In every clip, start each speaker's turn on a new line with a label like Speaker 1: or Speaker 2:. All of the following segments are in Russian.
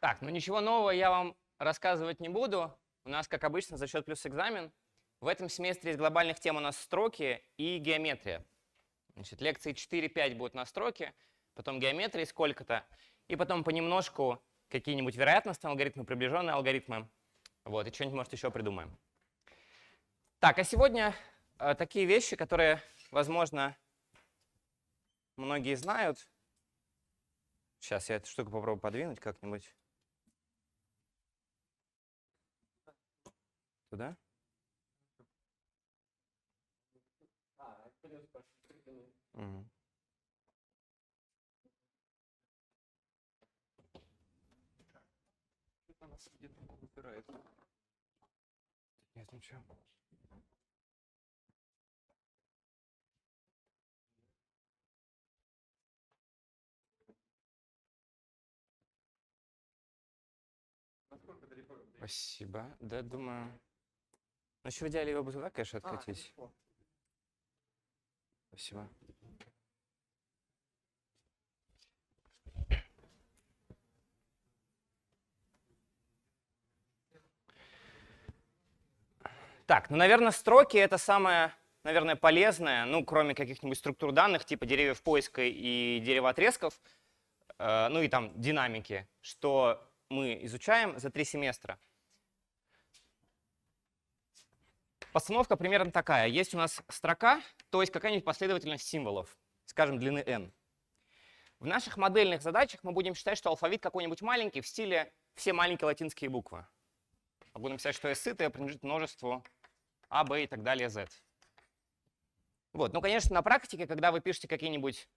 Speaker 1: Так, ну ничего нового я вам рассказывать не буду. У нас, как обычно, за счет плюс экзамен. В этом семестре из глобальных тем у нас строки и геометрия. Значит, лекции 4-5 будут на строке, потом геометрии сколько-то, и потом понемножку какие-нибудь вероятностные алгоритмы, приближенные алгоритмы. Вот, и что-нибудь, может, еще придумаем. Так, а сегодня э, такие вещи, которые, возможно, многие знают. Сейчас я эту штуку попробую подвинуть как-нибудь. Куда? Угу. Что-то нас где-то выбирает. Нет, ничего. Спасибо. Да, думаю, ну, еще в идеале его бы туда, конечно, откатить. А, Спасибо. Так, ну, наверное, строки — это самое, наверное, полезное, ну, кроме каких-нибудь структур данных, типа деревьев поиска и деревоотрезков, э, ну и там динамики, что мы изучаем за три семестра. Постановка примерно такая. Есть у нас строка, то есть какая-нибудь последовательность символов, скажем, длины n. В наших модельных задачах мы будем считать, что алфавит какой-нибудь маленький в стиле все маленькие латинские буквы. А Могу написать, что S сытая принадлежит множеству A, «а», B и так далее, Z. Вот. Ну, конечно, на практике, когда вы пишете какие-нибудь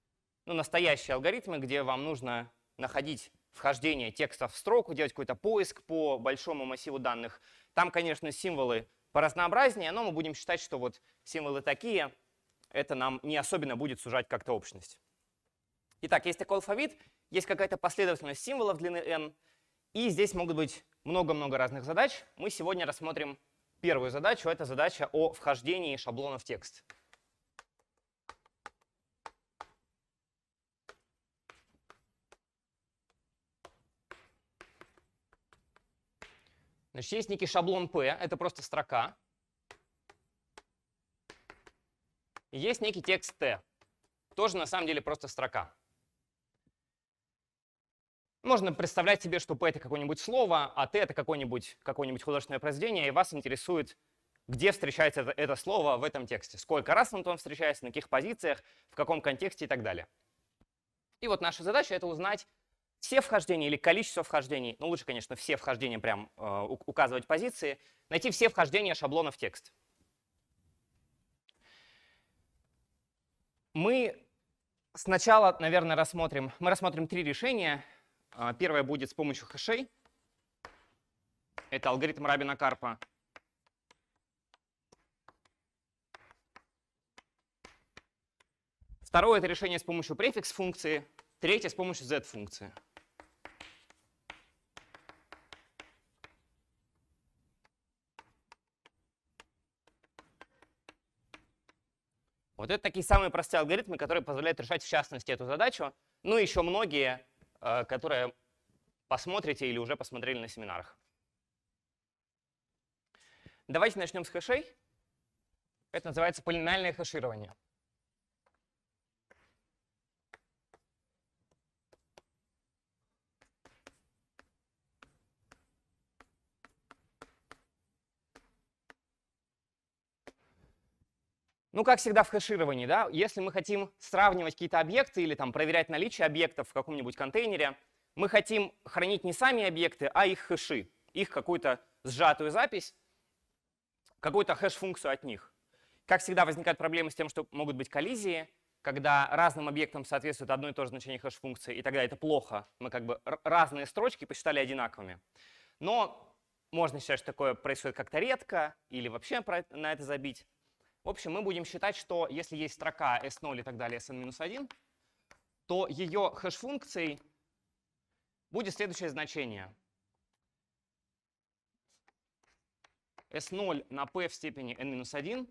Speaker 1: ну, настоящие алгоритмы, где вам нужно находить вхождение текста в строку, делать какой-то поиск по большому массиву данных, там, конечно, символы по разнообразнее, но мы будем считать, что вот символы такие, это нам не особенно будет сужать как-то общность. Итак, есть такой алфавит, есть какая-то последовательность символов длины n, и здесь могут быть много-много разных задач. Мы сегодня рассмотрим первую задачу, это задача о вхождении шаблона в текст. Значит, есть некий шаблон P, это просто строка. есть некий текст T, тоже на самом деле просто строка. Можно представлять себе, что P это какое-нибудь слово, а T это какое-нибудь какое, -нибудь, художественное произведение, и вас интересует, где встречается это, это слово в этом тексте, сколько раз он там встречается, на каких позициях, в каком контексте и так далее. И вот наша задача — это узнать, все вхождения или количество вхождений, ну лучше, конечно, все вхождения прям э, указывать позиции, найти все вхождения шаблона в текст. Мы сначала, наверное, рассмотрим, мы рассмотрим три решения. А, первое будет с помощью хэшей. Это алгоритм Рабина Карпа. Второе — это решение с помощью префикс функции. Третье — с помощью z-функции. Вот это такие самые простые алгоритмы, которые позволяют решать в частности эту задачу. Ну и еще многие, э, которые посмотрите или уже посмотрели на семинарах. Давайте начнем с хэшей. Это называется полинальное хэширование. Ну, как всегда в хэшировании, да, если мы хотим сравнивать какие-то объекты или там проверять наличие объектов в каком-нибудь контейнере, мы хотим хранить не сами объекты, а их хэши, их какую-то сжатую запись, какую-то хэш-функцию от них. Как всегда возникают проблемы с тем, что могут быть коллизии, когда разным объектам соответствует одно и то же значение хэш-функции, и тогда это плохо. Мы как бы разные строчки посчитали одинаковыми. Но можно считать, что такое происходит как-то редко, или вообще на это забить. В общем, мы будем считать, что если есть строка s0 и так далее, sn-1, то ее хэш-функцией будет следующее значение. s0 на p в степени n-1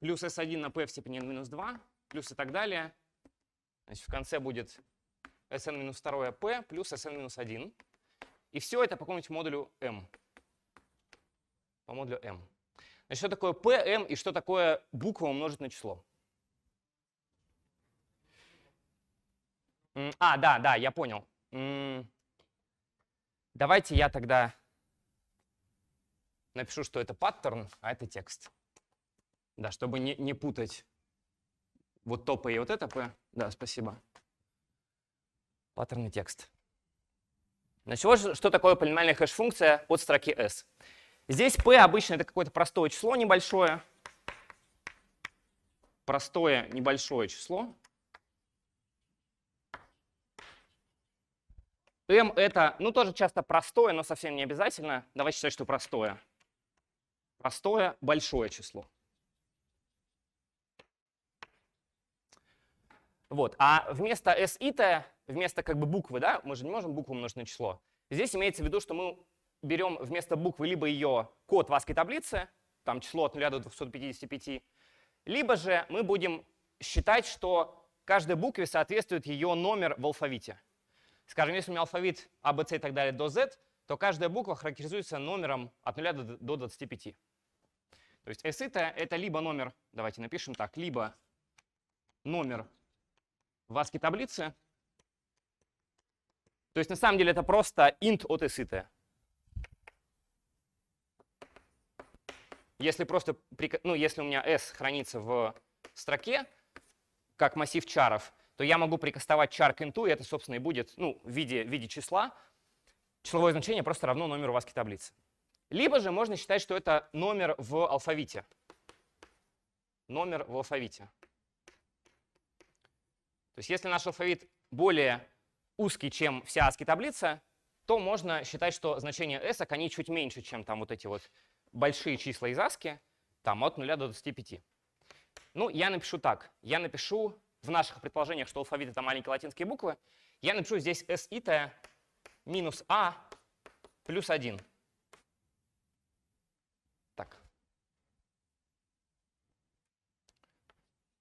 Speaker 1: плюс s1 на p в степени n-2 плюс и так далее. Значит, в конце будет sn-2 p плюс sn-1. И все это по какому-нибудь модулю m. По модулю m. Значит, что такое P, и что такое буква умножить на число? А, да, да, я понял. Давайте я тогда напишу, что это паттерн, а это текст. Да, чтобы не, не путать вот то P и вот это P. Да, спасибо. Паттерн и текст. Значит, вот что такое полиномиальная хэш-функция от строки S. Здесь p обычно это какое-то простое число небольшое. Простое небольшое число. m это, ну, тоже часто простое, но совсем не обязательно. Давайте считать, что простое. Простое большое число. Вот. А вместо s и t, вместо как бы буквы, да, мы же не можем букву умножить на число. Здесь имеется в виду, что мы берем вместо буквы либо ее код в ASCII таблицы, там число от 0 до 255, либо же мы будем считать, что каждой букве соответствует ее номер в алфавите. Скажем, если у меня алфавит А, Б, С и так далее до Z, то каждая буква характеризуется номером от 0 до 25. То есть S это, это либо номер, давайте напишем так, либо номер в ASCII таблицы. То есть на самом деле это просто int от S. -ita. Если просто, ну, если у меня S хранится в строке, как массив чаров, то я могу прикастовать чар к инту, и это, собственно, и будет ну, в, виде, в виде числа. Числовое значение просто равно номеру васки таблицы. Либо же можно считать, что это номер в алфавите. Номер в алфавите. То есть если наш алфавит более узкий, чем вся ASCII таблица, то можно считать, что значение S, они чуть меньше, чем там вот эти вот большие числа из ASCII, там от 0 до 25. Ну, я напишу так. Я напишу в наших предположениях, что алфавит — это маленькие латинские буквы. Я напишу здесь SIT минус A «а» плюс 1. Так.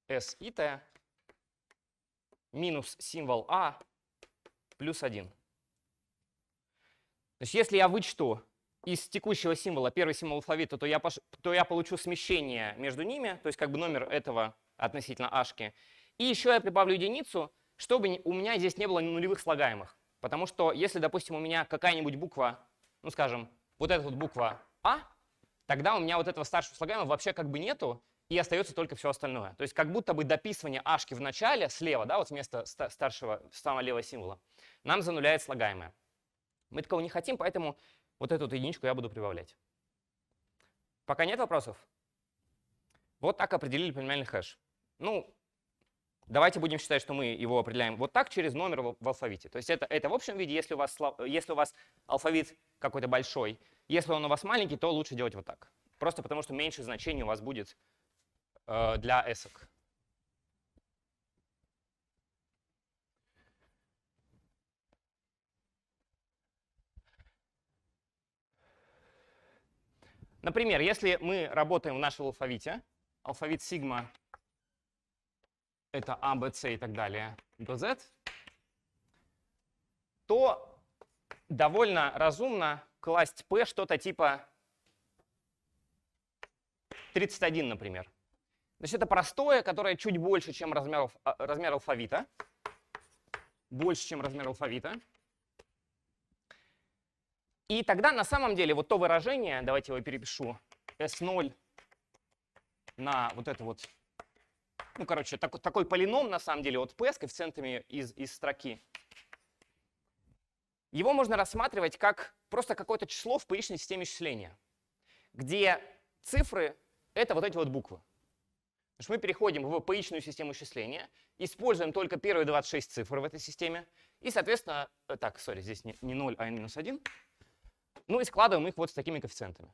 Speaker 1: SIT минус символ A «а» плюс 1. То есть если я вычту из текущего символа первый символ алфавита, то я, пош... то я получу смещение между ними, то есть как бы номер этого относительно ашки. И еще я прибавлю единицу, чтобы у меня здесь не было нулевых слагаемых. Потому что если, допустим, у меня какая-нибудь буква, ну скажем, вот эта вот буква А, тогда у меня вот этого старшего слагаемого вообще как бы нету, и остается только все остальное. То есть как будто бы дописывание ашки в начале, слева, да, вот вместо старшего, самого левого символа, нам зануляет слагаемое. Мы такого не хотим, поэтому вот эту вот единичку я буду прибавлять. Пока нет вопросов? Вот так определили премиальный хэш. Ну, давайте будем считать, что мы его определяем вот так через номер в, алфавите. То есть это, это в общем виде, если у, вас, если у вас алфавит какой-то большой. Если он у вас маленький, то лучше делать вот так. Просто потому что меньше значений у вас будет э, для эсок. Например, если мы работаем в нашем алфавите, алфавит сигма — это А, Б, С и так далее, до Z, то довольно разумно класть P что-то типа 31, например. То есть это простое, которое чуть больше, чем размер, а, размер алфавита. Больше, чем размер алфавита. И тогда на самом деле вот то выражение, давайте его перепишу, S0 на вот это вот, ну, короче, так, такой полином на самом деле от P с коэффициентами из, из строки. Его можно рассматривать как просто какое-то число в приличной системе исчисления, где цифры — это вот эти вот буквы. Потому что мы переходим в паичную систему исчисления, используем только первые 26 цифр в этой системе, и, соответственно, э, так, сори, здесь не, не 0, а n-1, ну и складываем их вот с такими коэффициентами.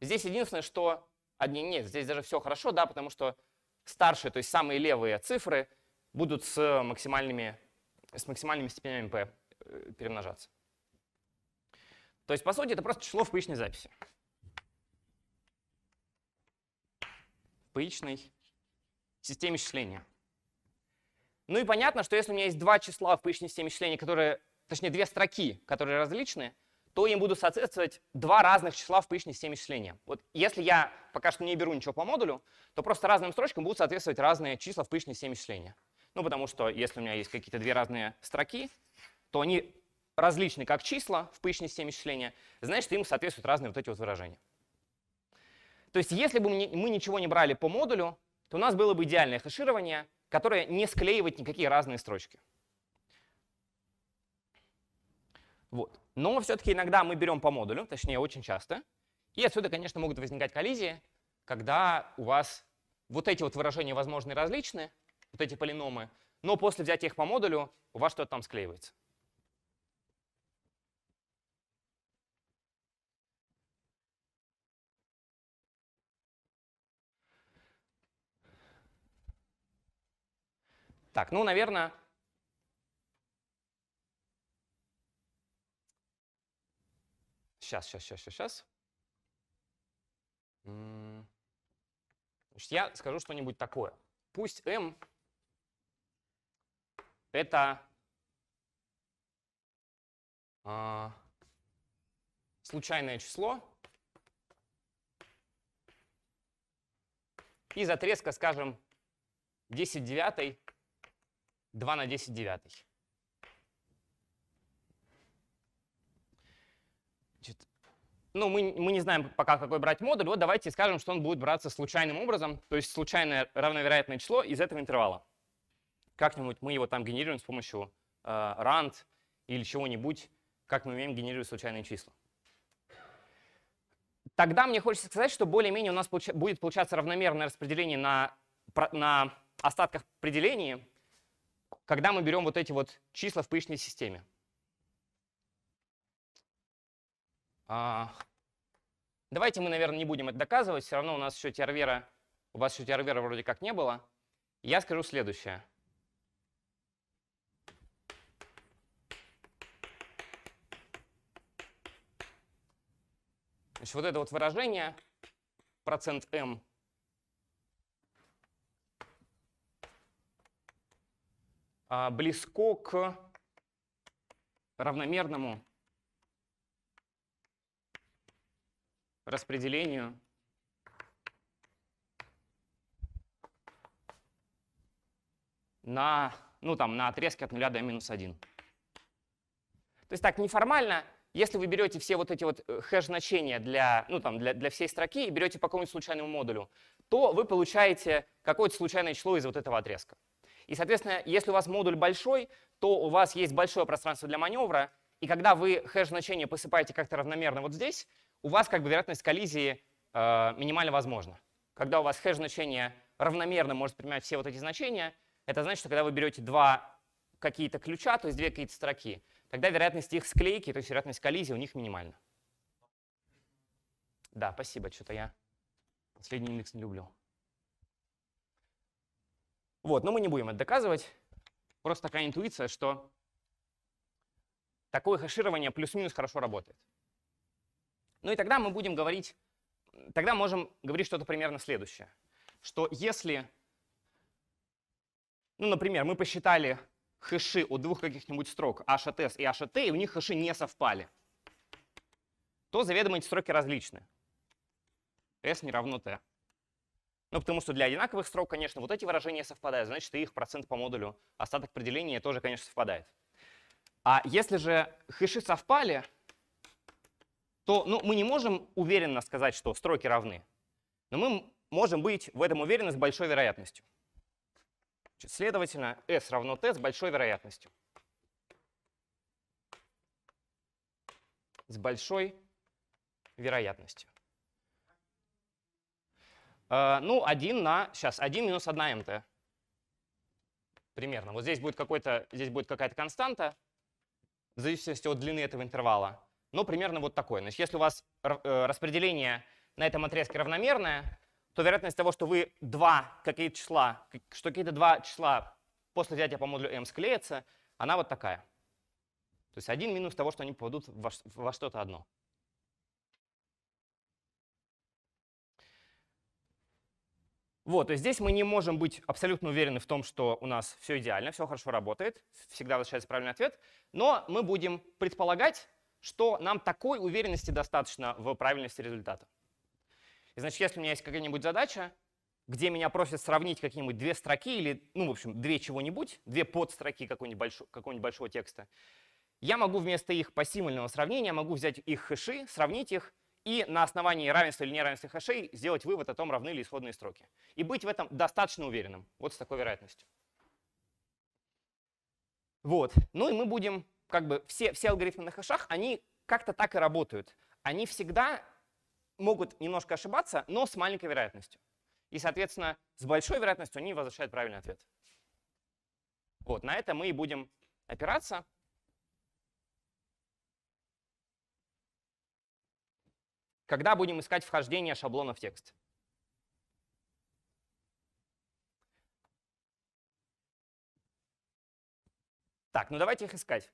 Speaker 1: Здесь единственное, что... Одни нет, здесь даже все хорошо, да, потому что старшие, то есть самые левые цифры будут с максимальными, с максимальными степенями p э, перемножаться. То есть, по сути, это просто число в пышной записи. В пышной системе счисления. Ну и понятно, что если у меня есть два числа в пышной системе счисления, которые, точнее, две строки, которые различны, то им будут соответствовать два разных числа в причной системе исчисления. Вот если я пока что не беру ничего по модулю, то просто разным строчкам будут соответствовать разные числа в причной системе исчисления. Ну, потому что если у меня есть какие-то две разные строки, то они различны как числа в причной системе исчисления, значит, им соответствуют разные вот эти вот выражения. То есть если бы мы ничего не брали по модулю, то у нас было бы идеальное хэширование, которое не склеивает никакие разные строчки. Вот. Но все-таки иногда мы берем по модулю, точнее очень часто. И отсюда, конечно, могут возникать коллизии, когда у вас вот эти вот выражения возможны различны, вот эти полиномы, но после взятия их по модулю у вас что-то там склеивается. Так, ну, наверное, сейчас, сейчас, сейчас, сейчас, Значит, я скажу что-нибудь такое. Пусть m это э, случайное число из отрезка, скажем, 10 девятой 2 на 10 девятой. ну, мы, мы не знаем пока, какой брать модуль, вот давайте скажем, что он будет браться случайным образом, то есть случайное равновероятное число из этого интервала. Как-нибудь мы его там генерируем с помощью э, RAND или чего-нибудь, как мы умеем генерировать случайные числа. Тогда мне хочется сказать, что более-менее у нас получ... будет получаться равномерное распределение на, на остатках определения, когда мы берем вот эти вот числа в пышной системе. А, давайте мы, наверное, не будем это доказывать. Все равно у нас еще счете у вас еще счете вроде как не было. Я скажу следующее. Значит, вот это вот выражение процент m а, близко к равномерному распределению на, ну, там, на отрезке от 0 до минус 1. То есть так, неформально, если вы берете все вот эти вот э, хэш-значения для, ну, там, для, для всей строки и берете по какому-нибудь случайному модулю, то вы получаете какое-то случайное число из вот этого отрезка. И, соответственно, если у вас модуль большой, то у вас есть большое пространство для маневра, и когда вы хэш-значение посыпаете как-то равномерно вот здесь, у вас как бы вероятность коллизии э, минимально возможна. Когда у вас хэш-значение равномерно может принимать все вот эти значения, это значит, что когда вы берете два какие-то ключа, то есть две какие-то строки, тогда вероятность их склейки, то есть вероятность коллизии у них минимальна. Да, спасибо, что-то я последний индекс не люблю. Вот, но мы не будем это доказывать. Просто такая интуиция, что такое хэширование плюс-минус хорошо работает. Ну и тогда мы будем говорить, тогда можем говорить что-то примерно следующее, что если, ну, например, мы посчитали хэши у двух каких-нибудь строк h от s и h от t, и у них хэши не совпали, то заведомо эти строки различны. s не равно t. Ну, потому что для одинаковых строк, конечно, вот эти выражения совпадают, значит, и их процент по модулю остаток определения тоже, конечно, совпадает. А если же хэши совпали, то ну, мы не можем уверенно сказать, что строки равны. Но мы можем быть в этом уверены с большой вероятностью. Следовательно, s равно t с большой вероятностью. С большой вероятностью. Э, ну, 1 на, сейчас, 1 минус 1 mt. Примерно. Вот здесь будет, здесь будет какая-то константа, в зависимости от длины этого интервала ну, примерно вот такое. Значит, если у вас э, распределение на этом отрезке равномерное, то вероятность того, что вы два какие-то числа, что какие-то два числа после взятия по модулю m склеятся, она вот такая. То есть один минус того, что они попадут во, во что-то одно. Вот, то есть здесь мы не можем быть абсолютно уверены в том, что у нас все идеально, все хорошо работает, всегда возвращается правильный ответ, но мы будем предполагать, что нам такой уверенности достаточно в правильности результата. И значит, если у меня есть какая-нибудь задача, где меня просят сравнить какие-нибудь две строки или, ну, в общем, две чего-нибудь, две подстроки какого-нибудь большого, какого большого текста, я могу вместо их пассивного сравнения, могу взять их хэши, сравнить их и на основании равенства или неравенства хэшей сделать вывод о том, равны ли исходные строки. И быть в этом достаточно уверенным, вот с такой вероятностью. Вот. Ну и мы будем как бы все, все алгоритмы на хэшах, они как-то так и работают. Они всегда могут немножко ошибаться, но с маленькой вероятностью. И, соответственно, с большой вероятностью они возвращают правильный ответ. Вот, на это мы и будем опираться. Когда будем искать вхождение шаблона в текст? Так, ну давайте их искать.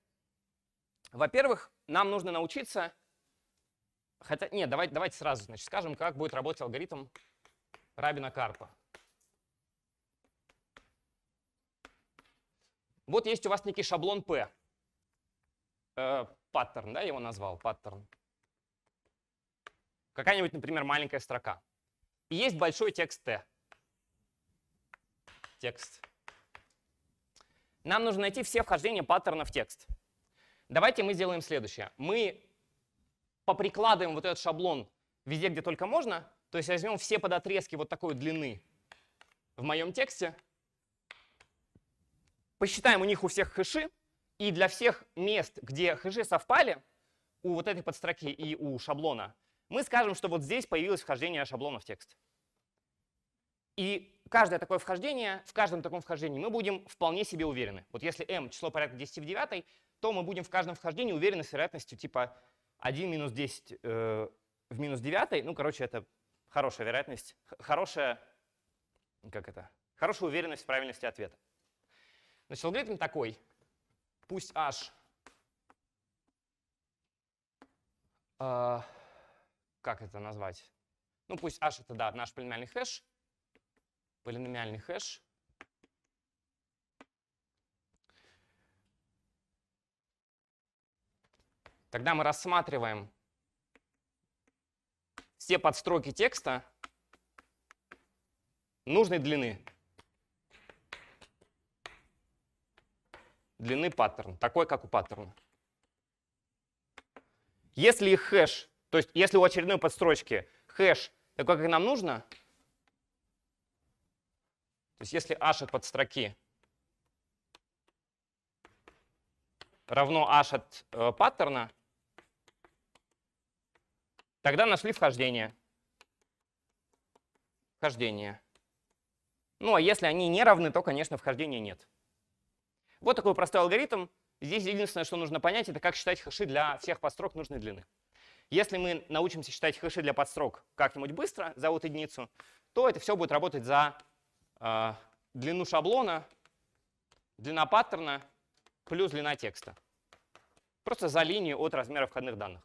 Speaker 1: Во-первых, нам нужно научиться, хотя, нет, давайте, давайте сразу, значит, скажем, как будет работать алгоритм Рабина-Карпа. Вот есть у вас некий шаблон P. Э, паттерн, да, я его назвал, паттерн. Какая-нибудь, например, маленькая строка. И есть большой текст T. Текст. Нам нужно найти все вхождения паттерна в текст. Давайте мы сделаем следующее. Мы поприкладываем вот этот шаблон везде, где только можно, то есть возьмем все подотрезки вот такой длины в моем тексте, посчитаем у них у всех хэши, и для всех мест, где хэши совпали, у вот этой подстроки и у шаблона, мы скажем, что вот здесь появилось вхождение шаблона в текст. И каждое такое вхождение, в каждом таком вхождении мы будем вполне себе уверены. Вот если m число порядка 10 в 9, то мы будем в каждом вхождении уверены с вероятностью типа 1 минус 10 э, в минус 9. Ну, короче, это хорошая вероятность, хорошая, как это, хорошая уверенность в правильности ответа. Значит, алгоритм такой. Пусть h э, как это назвать? Ну, пусть h это, да, наш полиномиальный хэш, полиномиальный хэш Тогда мы рассматриваем все подстроки текста нужной длины. Длины паттерн, такой, как у паттерна. Если их хэш, то есть если у очередной подстрочки хэш такой, как нам нужно, то есть если h от подстроки равно h от э, паттерна, Тогда нашли вхождение. Вхождение. Ну, а если они не равны, то, конечно, вхождения нет. Вот такой простой алгоритм. Здесь единственное, что нужно понять, это как считать хэши для всех подстрок нужной длины. Если мы научимся считать хэши для подстрок как-нибудь быстро, за вот единицу, то это все будет работать за э, длину шаблона, длина паттерна плюс длина текста. Просто за линию от размера входных данных.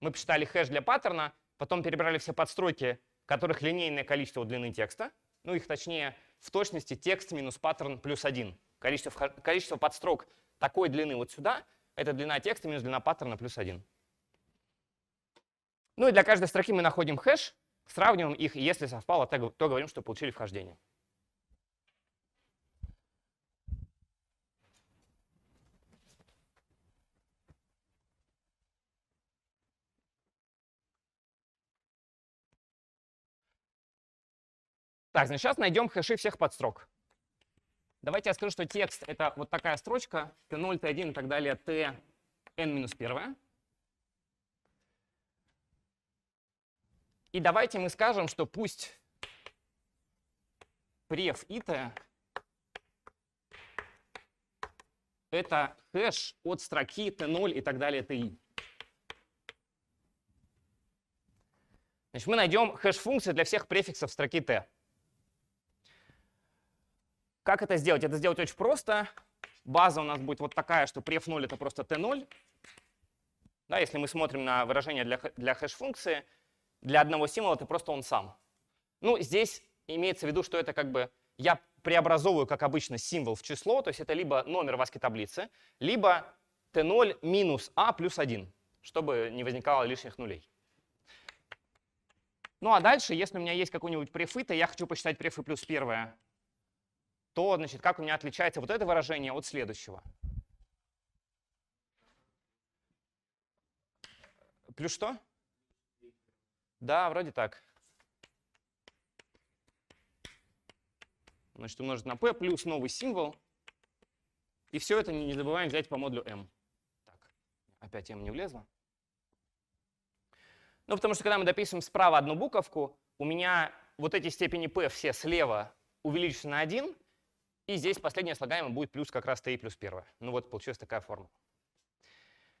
Speaker 1: Мы посчитали хэш для паттерна, потом перебрали все подстройки, которых линейное количество длины текста, ну их точнее в точности текст минус паттерн плюс один Количество, количество подстрок такой длины вот сюда, это длина текста минус длина паттерна плюс один. Ну и для каждой строки мы находим хэш, сравниваем их, и если совпало, то говорим, что получили вхождение. Так, значит, сейчас найдем хэши всех подстрок. Давайте я скажу, что текст — это вот такая строчка, t0, t1 и так далее, t n-1. И давайте мы скажем, что пусть преф ит — это хэш от строки t0 и так далее, ti. Значит, мы найдем хэш-функции для всех префиксов строки t. Как это сделать? Это сделать очень просто. База у нас будет вот такая, что pref0 это просто t0. Да, если мы смотрим на выражение для, для хэш-функции, для одного символа это просто он сам. Ну, здесь имеется в виду, что это как бы я преобразовываю, как обычно, символ в число, то есть это либо номер в ASCII таблицы, либо t0 минус a а плюс 1, чтобы не возникало лишних нулей. Ну а дальше, если у меня есть какой-нибудь префы, то я хочу посчитать префы плюс первое то, значит, как у меня отличается вот это выражение от следующего. Плюс что? Да, вроде так. Значит, умножить на p плюс новый символ. И все это не забываем взять по модулю m. Так, опять m не влезло. Ну, потому что когда мы дописываем справа одну буковку, у меня вот эти степени p все слева увеличены на 1, и здесь последнее слагаемое будет плюс как раз t плюс первое. Ну вот получилась такая форма.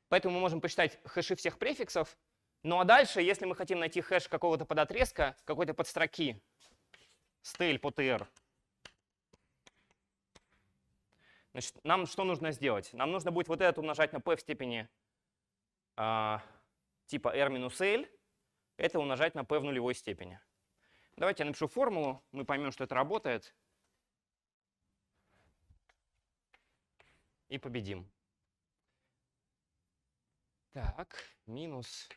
Speaker 1: Поэтому мы можем посчитать хэши всех префиксов. Ну а дальше, если мы хотим найти хэш какого-то подотрезка, какой-то подстроки с tel по tr, значит, нам что нужно сделать? Нам нужно будет вот это умножать на p в степени э, типа r минус l, это умножать на p в нулевой степени. Давайте я напишу формулу, мы поймем, что это работает. и победим. Так, минус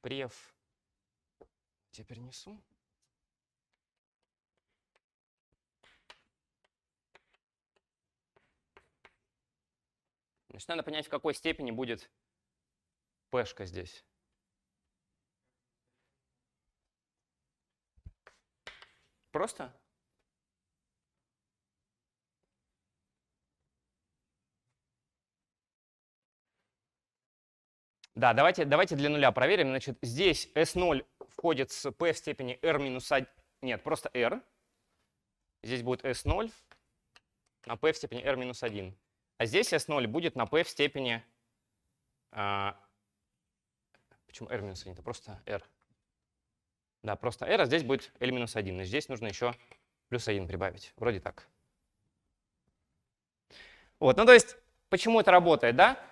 Speaker 1: прев. Я перенесу. Значит, надо понять, в какой степени будет пешка здесь. Просто? Да, давайте, давайте для нуля проверим. Значит, здесь S0 входит с P в степени R минус 1. Нет, просто R. Здесь будет S0 на P в степени R минус 1. А здесь S0 будет на P в степени... А, почему R минус 1? Это просто R. Да, просто R, а здесь будет L минус 1. И здесь нужно еще плюс 1 прибавить. Вроде так. Вот, ну то есть, почему это работает, да?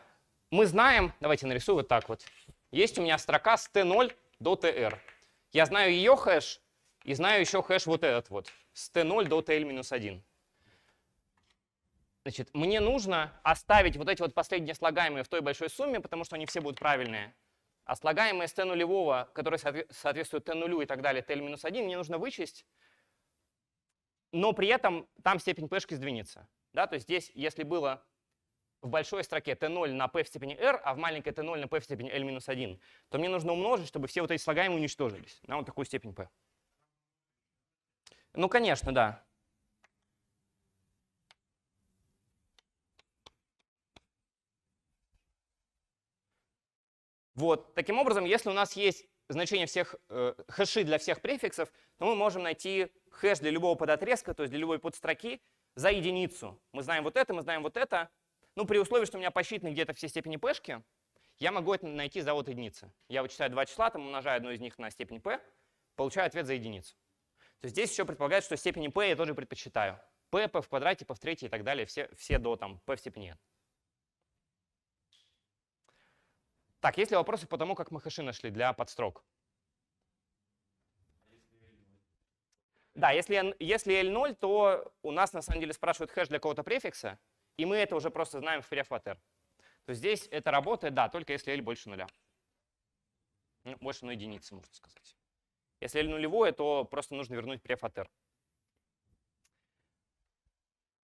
Speaker 1: Мы знаем, давайте нарисую вот так вот. Есть у меня строка с t0 до tr. Я знаю ее хэш и знаю еще хэш вот этот вот, с t0 до tl-1. Значит, мне нужно оставить вот эти вот последние слагаемые в той большой сумме, потому что они все будут правильные. А слагаемые с t нулевого, которые соответствуют t нулю и так далее, tl-1, мне нужно вычесть, но при этом там степень пешки сдвинется. Да? То есть здесь, если было в большой строке t0 на p в степени r, а в маленькой t0 на p в степени l минус 1, то мне нужно умножить, чтобы все вот эти слагаемые уничтожились на вот такую степень p. Ну, конечно, да. Вот, таким образом, если у нас есть значение всех, э, хэши для всех префиксов, то мы можем найти хэш для любого подотрезка, то есть для любой подстроки, за единицу. Мы знаем вот это, мы знаем вот это, ну, при условии, что у меня посчитаны где-то все степени p я могу это найти за вот единицы. Я вычитаю два числа, там умножаю одну из них на степень p, получаю ответ за единицу. То есть здесь еще предполагается, что степени p я тоже предпочитаю. p, p в квадрате, p в третьей и так далее, все, все до там, p в степени n. Так, есть ли вопросы по тому, как мы хэши нашли для подстрок? Да, если, если L0, то у нас на самом деле спрашивают хэш для какого-то префикса, и мы это уже просто знаем в преф То здесь это работает, да, только если L больше нуля. Ну, больше на ну, единицы, можно сказать. Если L нулевое, то просто нужно вернуть преф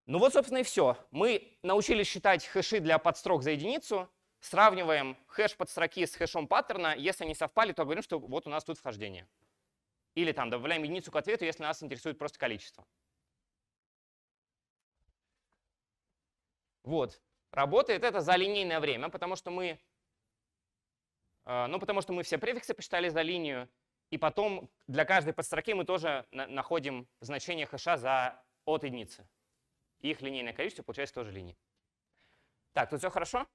Speaker 1: Ну вот, собственно, и все. Мы научились считать хэши для подстрок за единицу, сравниваем хэш подстроки с хэшом паттерна. Если они совпали, то говорим, что вот у нас тут вхождение. Или там добавляем единицу к ответу, если нас интересует просто количество. Вот. Работает это за линейное время, потому что мы, э, ну, потому что мы все префиксы посчитали за линию, и потом для каждой подстроки мы тоже на находим значение хэша за от единицы. их линейное количество получается тоже линии. Так, тут все хорошо?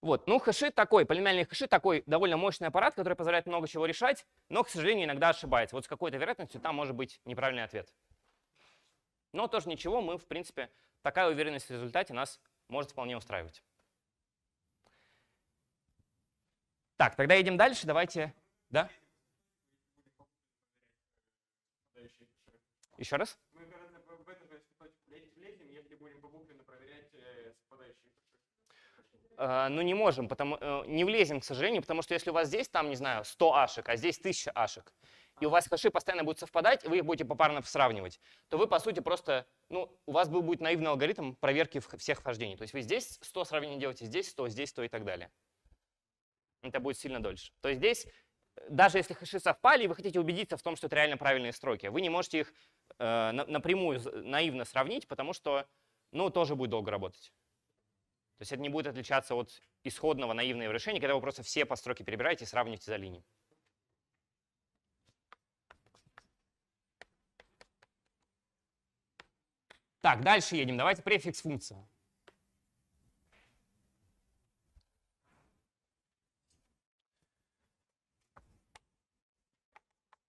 Speaker 1: Вот, ну хэши такой, полиномиальные хэши такой довольно мощный аппарат, который позволяет много чего решать, но, к сожалению, иногда ошибается. Вот с какой-то вероятностью там может быть неправильный ответ. Но тоже ничего, мы, в принципе, такая уверенность в результате нас может вполне устраивать. Так, тогда едем дальше. Давайте, да? Еще раз? Э, э, ну, не можем, потому, э, не влезем, к сожалению, потому что если у вас здесь, там, не знаю, 100 ашек, а здесь 1000 ашек, и у вас хэши постоянно будут совпадать, и вы их будете попарно сравнивать, то вы, по сути, просто, ну, у вас был, будет наивный алгоритм проверки всех вхождений. То есть вы здесь 100 сравнений делаете, здесь 100, здесь 100 и так далее. Это будет сильно дольше. То есть здесь, э, даже если хэши совпали, и вы хотите убедиться в том, что это реально правильные строки, вы не можете их э, напрямую наивно сравнить, потому что, ну, тоже будет долго работать. То есть это не будет отличаться от исходного наивного решения, когда вы просто все по строке перебираете и сравниваете за линией. Так, дальше едем. Давайте префикс функция.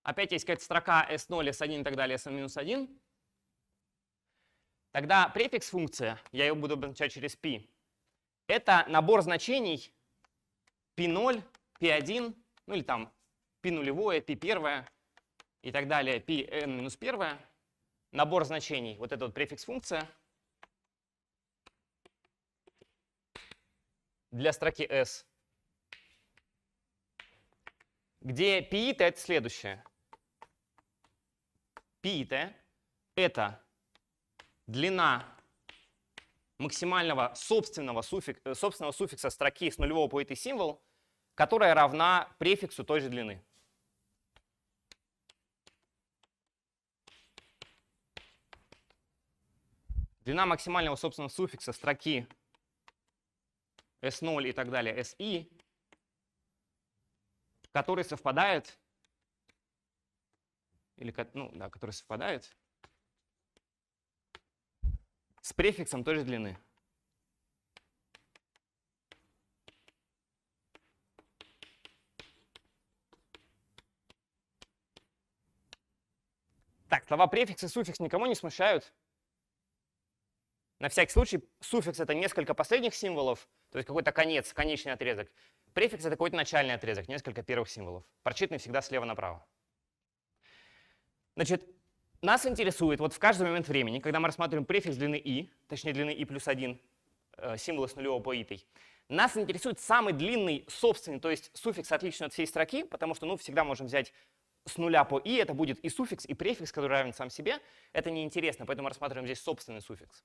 Speaker 1: Опять есть какая-то строка s0, s1 и так далее, sn-1. Тогда префикс функция, я ее буду обозначать через p, это набор значений p0, p1, ну или там p нулевое, p первое и так далее, pn минус первое набор значений, вот этот вот префикс функция, для строки s, где пи это следующее. Пи это длина максимального собственного, суффик, э, собственного суффикса строки с нулевого по этой символ, которая равна префиксу той же длины. Длина максимального, собственно, суффикса строки S0 и так далее, SI, который совпадает, или, ну, да, который совпадает с префиксом той же длины. Так, слова префикс и суффикс никому не смущают? На всякий случай, суффикс — это несколько последних символов, то есть какой-то конец, конечный отрезок. Префикс — это какой-то начальный отрезок, несколько первых символов. Прочитаны всегда слева направо. Значит, нас интересует вот в каждый момент времени, когда мы рассматриваем префикс длины i, точнее длины i плюс 1, э, символы с нулевого по итой, нас интересует самый длинный собственный, то есть суффикс отличный от всей строки, потому что ну, всегда можем взять с нуля по и, это будет и суффикс, и префикс, который равен сам себе. Это неинтересно, поэтому рассматриваем здесь собственный суффикс.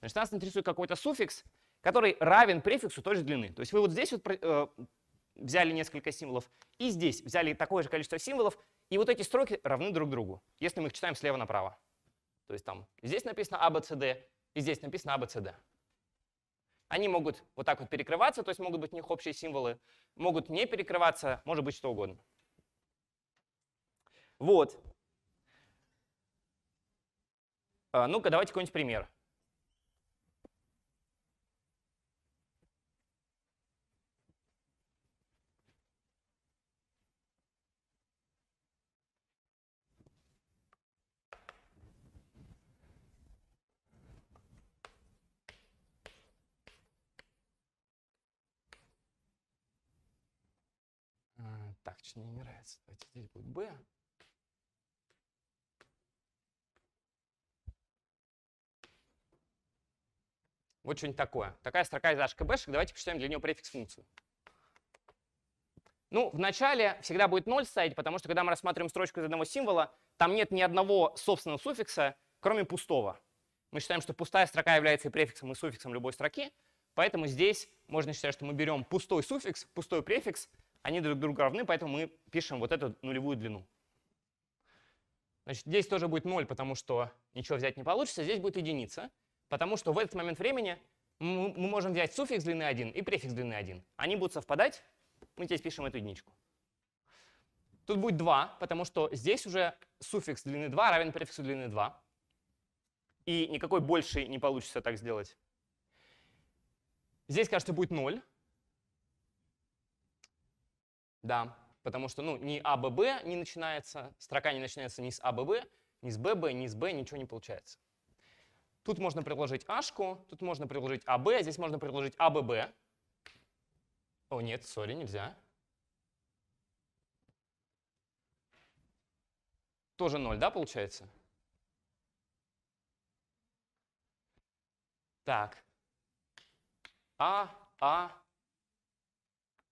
Speaker 1: Значит, нас интересует какой-то суффикс, который равен префиксу той же длины. То есть вы вот здесь вот э, взяли несколько символов, и здесь взяли такое же количество символов, и вот эти строки равны друг другу, если мы их читаем слева направо. То есть там здесь написано ABCD, а, и здесь написано ABCD. А, Они могут вот так вот перекрываться, то есть могут быть у них общие символы, могут не перекрываться, может быть что угодно. Вот. А, ну-ка, давайте какой-нибудь пример. А, так, что мне не нравится. Давайте здесь будет B. Вот что-нибудь такое. Такая строка из HKBшек. Давайте посчитаем для нее префикс функцию. Ну, в начале всегда будет 0 стоять, потому что когда мы рассматриваем строчку из одного символа, там нет ни одного собственного суффикса, кроме пустого. Мы считаем, что пустая строка является и префиксом, и суффиксом любой строки, поэтому здесь можно считать, что мы берем пустой суффикс, пустой префикс, они друг другу равны, поэтому мы пишем вот эту нулевую длину. Значит, здесь тоже будет 0, потому что ничего взять не получится, здесь будет единица. Потому что в этот момент времени мы можем взять суффикс длины 1 и префикс длины 1. Они будут совпадать, мы здесь пишем эту единичку. Тут будет 2, потому что здесь уже суффикс длины 2 равен префиксу длины 2. И никакой больше не получится так сделать. Здесь, кажется, будет 0. Да, потому что ну, ни АББ не начинается, строка не начинается ни с АББ, ни с ББ, ни с Б, ничего не получается. Тут можно предложить Ашку, тут можно предложить АБ, а здесь можно предложить АББ. О, нет, сори, нельзя. Тоже 0, да, получается? Так. А, А.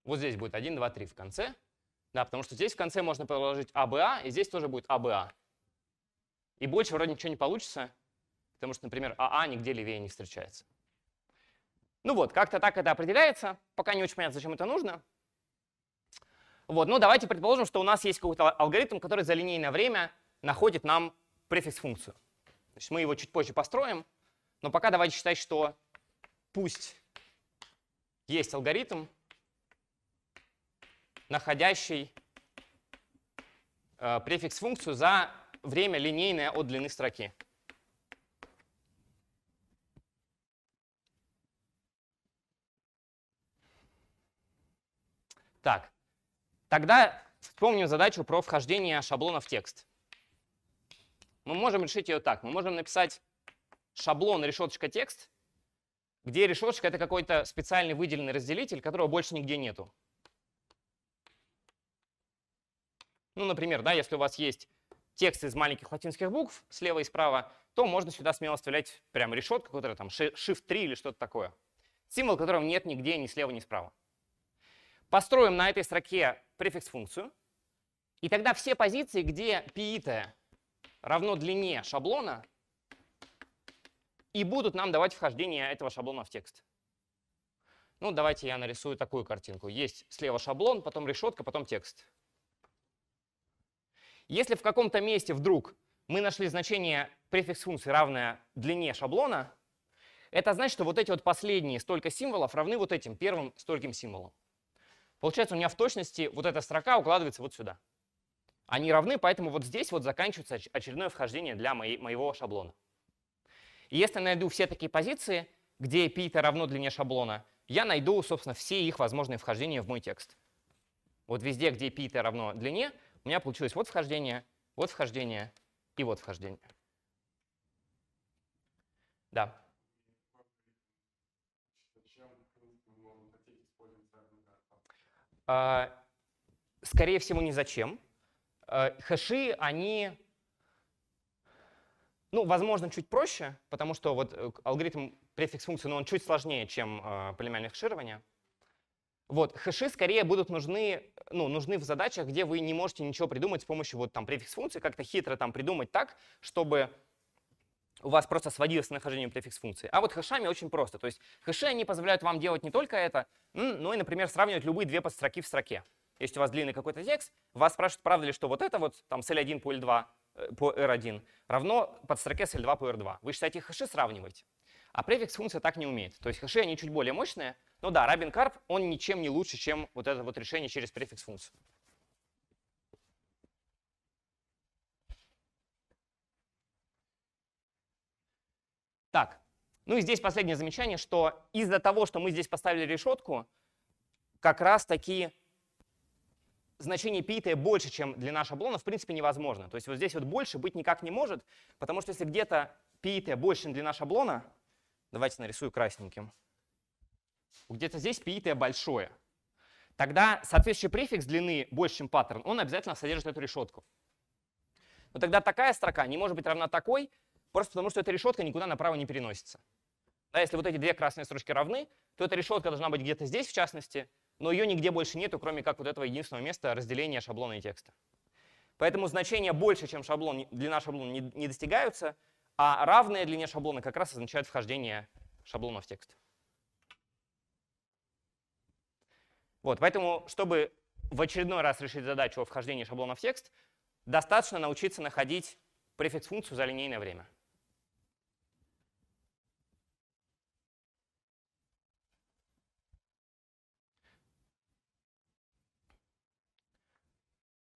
Speaker 1: Вот здесь будет 1, 2, 3 в конце. Да, потому что здесь в конце можно предложить АБА, и здесь тоже будет АБА. А. И больше вроде ничего не получится. Потому что, например, АА а нигде левее не встречается. Ну вот, как-то так это определяется. Пока не очень понятно, зачем это нужно. Вот, ну давайте предположим, что у нас есть какой-то алгоритм, который за линейное время находит нам префикс-функцию. Значит, мы его чуть позже построим, но пока давайте считать, что пусть есть алгоритм, находящий э, префикс-функцию за время линейное от длины строки. Так, тогда вспомним задачу про вхождение шаблона в текст. Мы можем решить ее так. Мы можем написать шаблон решеточка текст, где решеточка — это какой-то специальный выделенный разделитель, которого больше нигде нету. Ну, например, да, если у вас есть текст из маленьких латинских букв слева и справа, то можно сюда смело вставлять прямо решетку, которая там Shift 3 или что-то такое. Символ, которого нет нигде ни слева, ни справа построим на этой строке префикс-функцию, и тогда все позиции, где пи равно длине шаблона, и будут нам давать вхождение этого шаблона в текст. Ну, давайте я нарисую такую картинку. Есть слева шаблон, потом решетка, потом текст. Если в каком-то месте вдруг мы нашли значение префикс функции, равное длине шаблона, это значит, что вот эти вот последние столько символов равны вот этим первым стольким символам. Получается, у меня в точности вот эта строка укладывается вот сюда. Они равны, поэтому вот здесь вот заканчивается очередное вхождение для моей, моего шаблона. И если найду все такие позиции, где пи это равно длине шаблона, я найду, собственно, все их возможные вхождения в мой текст. Вот везде, где пи это равно длине, у меня получилось вот вхождение, вот вхождение и вот вхождение. Да. А, скорее всего, не зачем. А, хэши, они, ну, возможно, чуть проще, потому что вот э, алгоритм префикс функции, но он чуть сложнее, чем а, полимерное хеширование. Вот, хэши скорее будут нужны, ну, нужны в задачах, где вы не можете ничего придумать с помощью вот там префикс функции, как-то хитро там придумать так, чтобы у вас просто сводилось с нахождением префикс функции. А вот хэшами очень просто. То есть хэши, они позволяют вам делать не только это, но и, например, сравнивать любые две подстроки в строке. Если у вас длинный какой-то текст, вас спрашивают, правда ли, что вот это вот, там, с L1 по L2, э, по R1 равно подстроке с L2 по R2. Вы считаете хэши, сравниваете. А префикс функция так не умеет. То есть хэши, они чуть более мощные. Но да, Рабин Карп, он ничем не лучше, чем вот это вот решение через префикс функцию. Ну и здесь последнее замечание, что из-за того, что мы здесь поставили решетку, как раз таки значение пи больше, чем длина шаблона, в принципе, невозможно. То есть вот здесь вот больше быть никак не может, потому что если где-то пи больше, чем длина шаблона, давайте нарисую красненьким, где-то здесь пи большое, тогда соответствующий префикс длины больше, чем паттерн, он обязательно содержит эту решетку. Но тогда такая строка не может быть равна такой, Просто потому, что эта решетка никуда направо не переносится. Да, если вот эти две красные строчки равны, то эта решетка должна быть где-то здесь, в частности, но ее нигде больше нету, кроме как вот этого единственного места разделения шаблона и текста. Поэтому значения больше, чем шаблон, длина шаблона не, не достигаются, а равная длине шаблона как раз означает вхождение шаблона в текст. Вот, поэтому, чтобы в очередной раз решить задачу о вхождении шаблона в текст, достаточно научиться находить префикс-функцию за линейное время.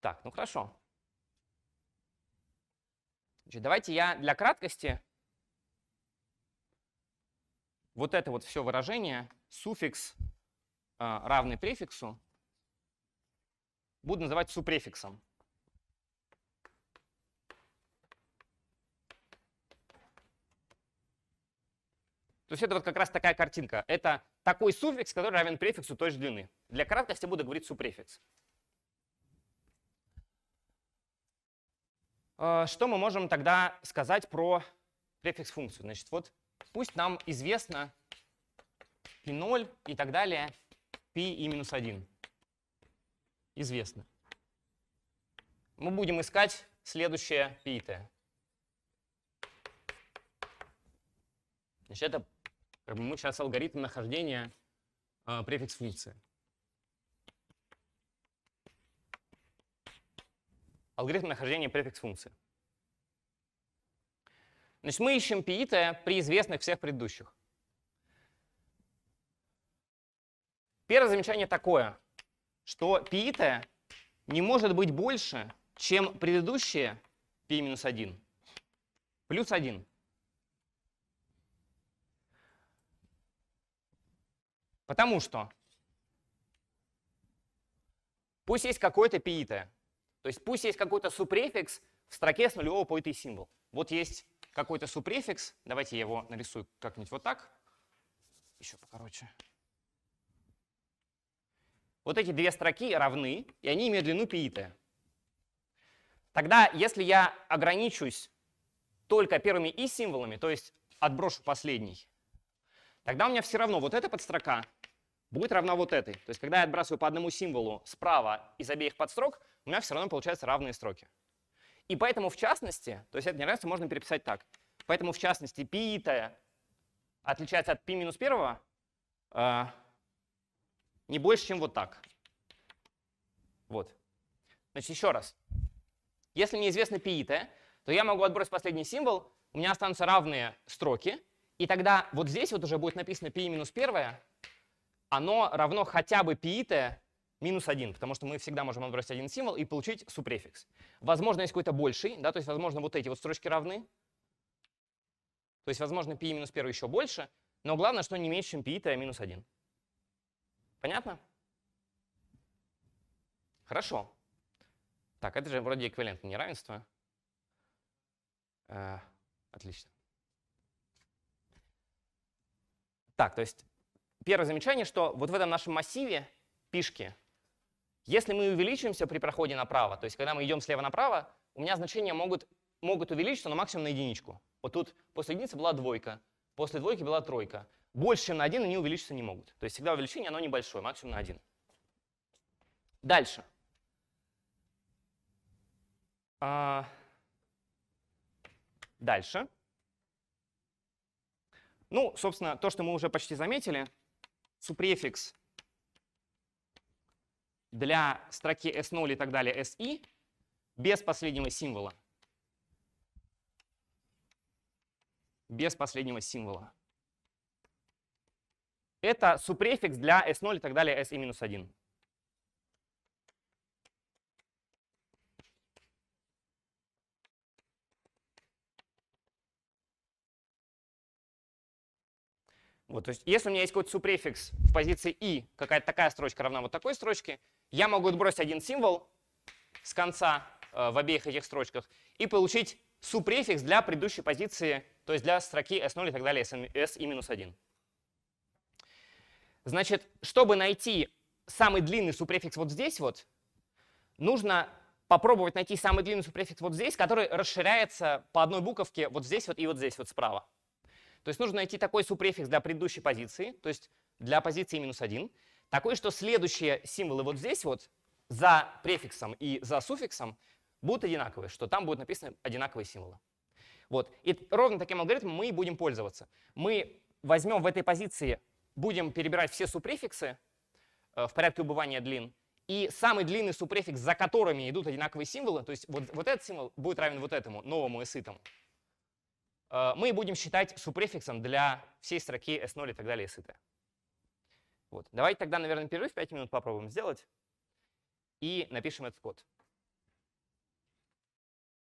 Speaker 1: Так, ну хорошо. Значит, давайте я для краткости вот это вот все выражение, суффикс а, равный префиксу, буду называть супрефиксом. То есть это вот как раз такая картинка. Это такой суффикс, который равен префиксу той же длины. Для краткости буду говорить супрефикс. Э, что мы можем тогда сказать про префикс функцию? Значит, вот пусть нам известно p0 и так далее, p и минус 1. Известно. Мы будем искать следующее p и t. Значит, это как бы, мы сейчас алгоритм нахождения э, префикс функции. Алгоритм нахождения префикс функции. Значит, мы ищем пиита при известных всех предыдущих. Первое замечание такое, что пиита не может быть больше, чем предыдущее пи минус 1 плюс 1. Потому что пусть есть какое-то пиита, то есть пусть есть какой-то супрефикс в строке с нулевого по этой символ. Вот есть какой-то супрефикс. Давайте я его нарисую как-нибудь вот так. Еще покороче. Вот эти две строки равны, и они имеют длину пи Тогда, если я ограничусь только первыми и символами, то есть отброшу последний, тогда у меня все равно вот эта подстрока будет равна вот этой. То есть когда я отбрасываю по одному символу справа из обеих подстрок, у меня все равно получаются равные строки. И поэтому, в частности, то есть это неравенство можно переписать так. Поэтому, в частности, π отличается от π минус 1 э, а, не больше, чем вот так. Вот. Значит, еще раз. Если мне известно π, то я могу отбросить последний символ, у меня останутся равные строки, и тогда вот здесь вот уже будет написано π минус 1, оно равно хотя бы π минус 1, потому что мы всегда можем отбросить один символ и получить супрефикс. Возможно, есть какой-то больший, да, то есть, возможно, вот эти вот строчки равны. То есть, возможно, пи минус 1 еще больше, но главное, что не меньше, чем пи t минус 1. Понятно? Хорошо. Так, это же вроде эквивалентное неравенство. Э, отлично. Так, то есть первое замечание, что вот в этом нашем массиве пишки если мы увеличиваемся при проходе направо, то есть когда мы идем слева направо, у меня значения могут, могут увеличиться, но максимум на единичку. Вот тут после единицы была двойка, после двойки была тройка. Больше, чем на один они увеличиться не могут. То есть всегда увеличение, оно небольшое, максимум на один. Дальше. А... Дальше. Ну, собственно, то, что мы уже почти заметили, супрефикс для строки S0 и так далее SI без последнего символа. Без последнего символа. Это супрефикс для S0 и так далее SI-1. Вот, то есть, если у меня есть какой-то супрефикс в позиции и, какая-то такая строчка равна вот такой строчке, я могу отбросить один символ с конца э, в обеих этих строчках и получить супрефикс для предыдущей позиции, то есть для строки s0 и так далее, s и минус 1. Значит, чтобы найти самый длинный супрефикс вот здесь вот, нужно попробовать найти самый длинный супрефикс вот здесь, который расширяется по одной буковке вот здесь вот и вот здесь вот справа. То есть нужно найти такой супрефикс для предыдущей позиции, то есть для позиции минус 1, такой, что следующие символы вот здесь вот, за префиксом и за суффиксом, будут одинаковые, что там будут написаны одинаковые символы. Вот. И ровно таким алгоритмом мы и будем пользоваться. Мы возьмем в этой позиции, будем перебирать все супрефиксы э, в порядке убывания длин, и самый длинный супрефикс, за которыми идут одинаковые символы, то есть вот, вот этот символ будет равен вот этому, новому и сытому. Э, мы будем считать супрефиксом для всей строки S0 и так далее, ст. Вот. Давайте тогда, наверное, перерыв 5 минут попробуем сделать и напишем этот код.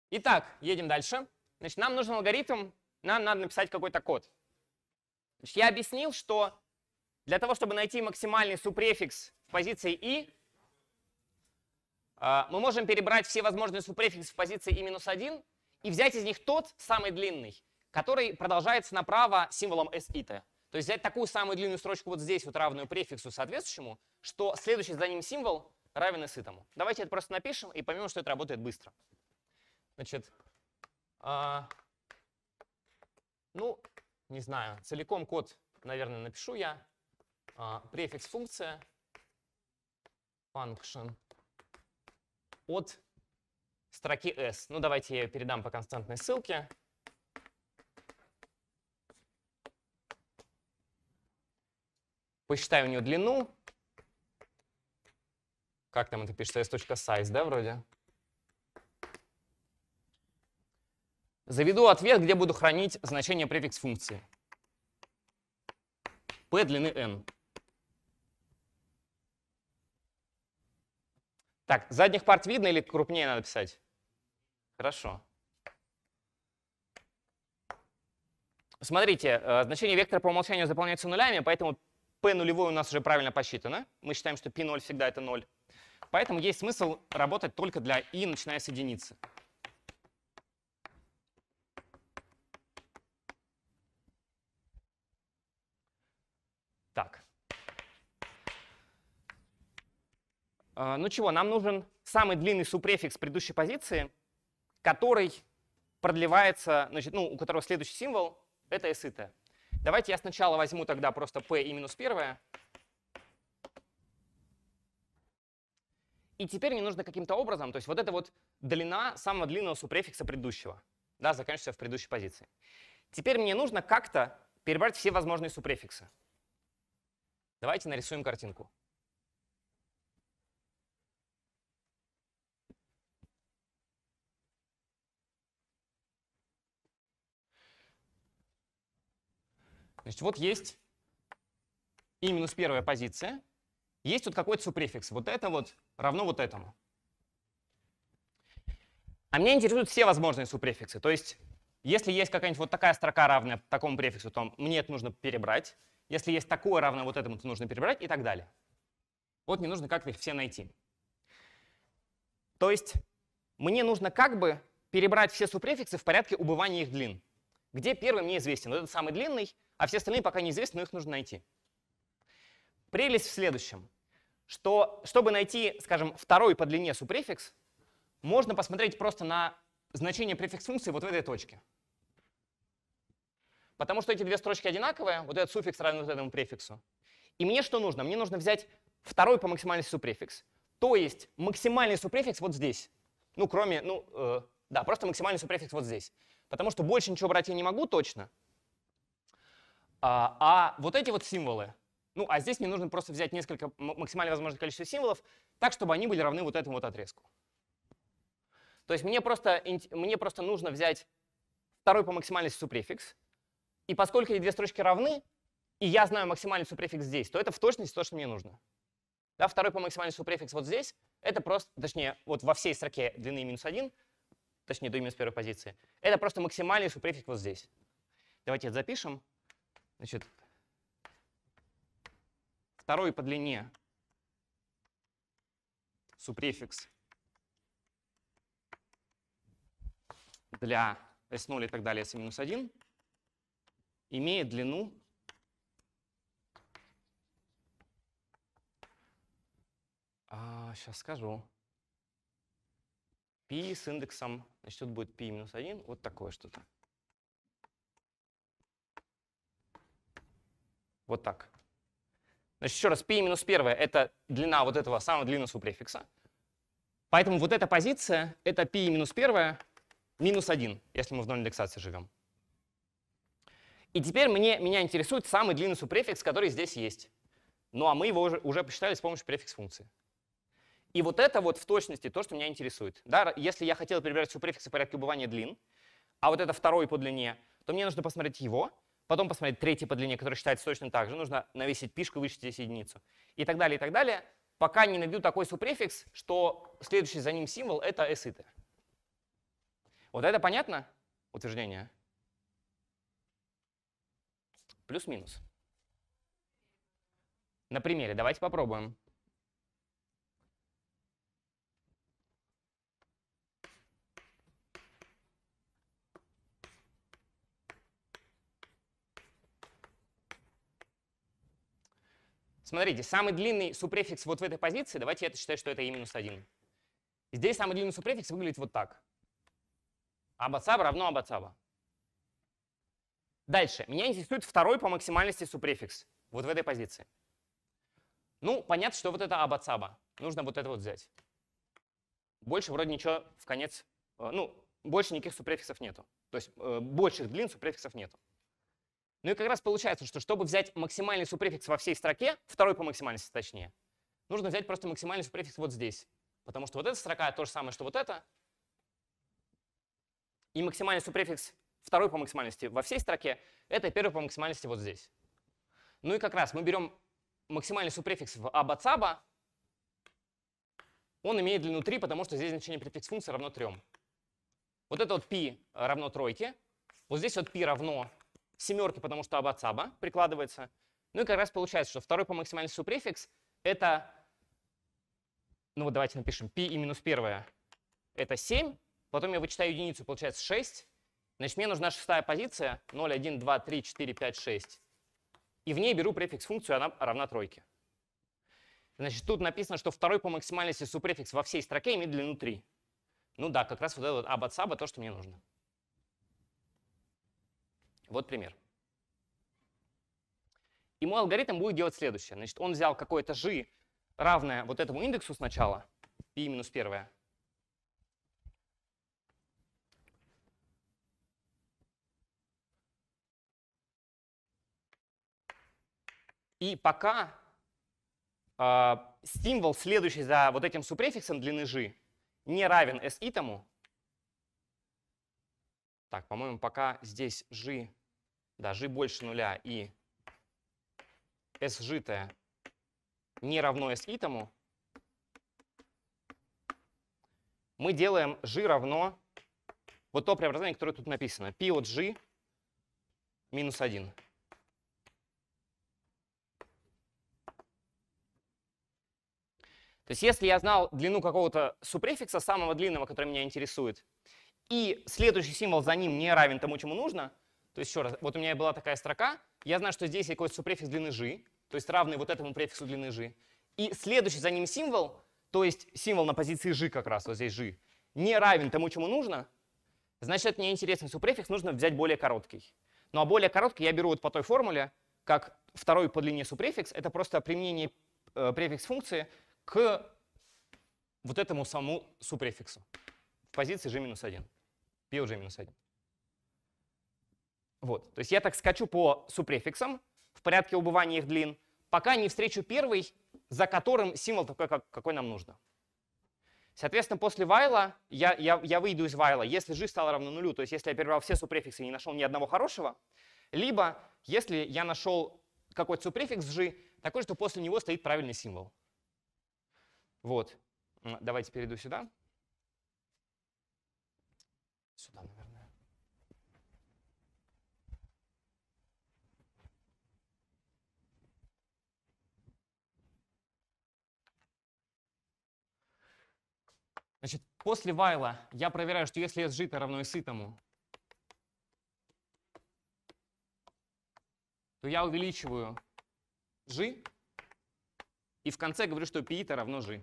Speaker 1: Итак, едем дальше. Значит, нам нужен алгоритм, нам надо написать какой-то код. Значит, я объяснил, что для того, чтобы найти максимальный супрефикс в позиции i, э, мы можем перебрать все возможные супрефиксы в позиции i-1 и взять из них тот самый длинный, который продолжается направо символом s и SIT. То есть взять такую самую длинную строчку вот здесь, вот равную префиксу соответствующему, что следующий за ним символ равен и сытому. Давайте это просто напишем и поймем, что это работает быстро. Значит, а, ну, не знаю, целиком код, наверное, напишу я. А, префикс функция function от строки s. Ну, давайте я ее передам по константной ссылке. посчитаю у нее длину. Как там это пишется? s.size, да, вроде? Заведу ответ, где буду хранить значение префикс функции. p длины n. Так, задних парт видно или крупнее надо писать? Хорошо. Смотрите, э, значение вектора по умолчанию заполняется нулями, поэтому нулевой у нас уже правильно посчитано. Мы считаем, что p0 всегда это 0. Поэтому есть смысл работать только для i, начиная с единицы. Так. А, ну чего, нам нужен самый длинный супрефикс предыдущей позиции, который продлевается, значит, ну, у которого следующий символ — это s и t. Давайте я сначала возьму тогда просто p и минус первое. И теперь мне нужно каким-то образом, то есть вот это вот длина самого длинного супрефикса предыдущего, да, заканчивается в предыдущей позиции. Теперь мне нужно как-то перебрать все возможные супрефиксы. Давайте нарисуем картинку. Значит, вот есть и минус первая позиция, есть вот какой-то супрефикс. Вот это вот равно вот этому. А меня интересуют все возможные супрефиксы. То есть, если есть какая-нибудь вот такая строка, равная такому префиксу, то мне это нужно перебрать. Если есть такое, равное вот этому, то нужно перебрать и так далее. Вот мне нужно как-то их все найти. То есть, мне нужно как бы перебрать все супрефиксы в порядке убывания их длин. Где первый мне известен? Вот этот самый длинный — а все остальные пока неизвестны, но их нужно найти. Прелесть в следующем, что чтобы найти, скажем, второй по длине супрефикс, можно посмотреть просто на значение префикс функции вот в этой точке. Потому что эти две строчки одинаковые, вот этот суффикс равен вот этому префиксу. И мне что нужно? Мне нужно взять второй по максимальности супрефикс. То есть максимальный супрефикс вот здесь. Ну, кроме, ну, э, да, просто максимальный супрефикс вот здесь. Потому что больше ничего брать я не могу точно, а, а вот эти вот символы, ну, а здесь мне нужно просто взять несколько, максимально возможное количество символов, так, чтобы они были равны вот этому вот отрезку. То есть мне просто, мне просто нужно взять второй по максимальности супрефикс, и поскольку эти две строчки равны, и я знаю максимальный супрефикс здесь, то это в точности то, что мне нужно. Да, второй по максимальности супрефикс вот здесь, это просто, точнее, вот во всей строке длины минус 1, точнее, до минус первой позиции, это просто максимальный супрефикс вот здесь. Давайте это запишем. Значит, второй по длине супрефикс для S0 и так далее, S-1, имеет длину а, сейчас скажу. Пи с индексом, значит, тут будет пи минус 1, вот такое что-то. Вот так. Значит, еще раз, p минус первое — это длина вот этого самого длинного супрефикса. Поэтому вот эта позиция — это π минус первое минус 1, если мы в ноль индексации живем. И теперь мне, меня интересует самый длинный супрефикс, который здесь есть. Ну а мы его уже, уже посчитали с помощью префикс-функции. И вот это вот в точности то, что меня интересует. Да, если я хотел перебирать супрефиксы порядка убывания длин, а вот это второй по длине, то мне нужно посмотреть его, потом посмотреть третий по длине, который считается точно так же, нужно навесить пишку и вычесть здесь единицу. И так далее, и так далее, пока не найду такой супрефикс, что следующий за ним символ — это эситы. Вот это понятно утверждение? Плюс-минус. На примере давайте попробуем. Смотрите, самый длинный супрефикс вот в этой позиции, давайте я считаю, что это e минус 1. Здесь самый длинный супрефикс выглядит вот так. Абацаба равно абацаба. Дальше. Меня интересует второй по максимальности супрефикс. Вот в этой позиции. Ну, понятно, что вот это абацаба. Нужно вот это вот взять. Больше вроде ничего в конец... Э, ну, больше никаких супрефиксов нету. То есть э, больших длин супрефиксов нету. Ну и как раз получается, что чтобы взять максимальный супрефикс во всей строке, второй по максимальности точнее, нужно взять просто максимальный супрефикс вот здесь. Потому что вот эта строка то же самое, что вот эта. И максимальный супрефикс второй по максимальности во всей строке, это первый по максимальности вот здесь. Ну и как раз мы берем максимальный супрефикс в абацаба, он имеет длину 3, потому что здесь значение префикс функции равно 3. Вот это вот π равно тройке, вот здесь вот π равно семерки, потому что абацаба прикладывается. Ну и как раз получается, что второй по максимальности супрефикс — это, ну вот давайте напишем, π и минус первое — это 7, потом я вычитаю единицу, получается 6, значит, мне нужна шестая позиция, 0, 1, 2, 3, 4, 5, 6, и в ней беру префикс функцию, она равна тройке. Значит, тут написано, что второй по максимальности супрефикс во всей строке имеет длину 3. Ну да, как раз вот это вот абацаба то, что мне нужно. Вот пример. И мой алгоритм будет делать следующее. Значит, он взял какое-то g, равное вот этому индексу сначала, π минус первое, И пока э, символ, следующий за вот этим супрефиксом длины g, не равен si тому, так, по-моему, пока здесь g даже g больше нуля и Sj не равно Si, итому, мы делаем g равно вот то преобразование, которое тут написано. P от g минус 1. То есть если я знал длину какого-то супрефикса, самого длинного, который меня интересует, и следующий символ за ним не равен тому, чему нужно, то есть еще раз, вот у меня была такая строка, я знаю, что здесь какой-то супрефикс длины g, то есть равный вот этому префиксу длины g. И следующий за ним символ, то есть символ на позиции g как раз, вот здесь g, не равен тому, чему нужно, значит, это неинтересный супрефикс, нужно взять более короткий. Ну а более короткий я беру вот по той формуле, как второй по длине супрефикс, это просто применение э, префикс функции к вот этому самому супрефиксу в позиции g-1, p g-1. Вот. То есть я так скачу по супрефиксам в порядке убывания их длин, пока не встречу первый, за которым символ такой, как, какой нам нужно. Соответственно, после while я, я, я выйду из while, если g стало равно нулю, то есть если я перебрал все супрефиксы и не нашел ни одного хорошего, либо если я нашел какой-то супрефикс g, такой, что после него стоит правильный символ. Вот. Давайте перейду сюда. Сюда, наверное. После while я проверяю, что если sg это равно s тому, то я увеличиваю g и в конце говорю, что pi это равно g.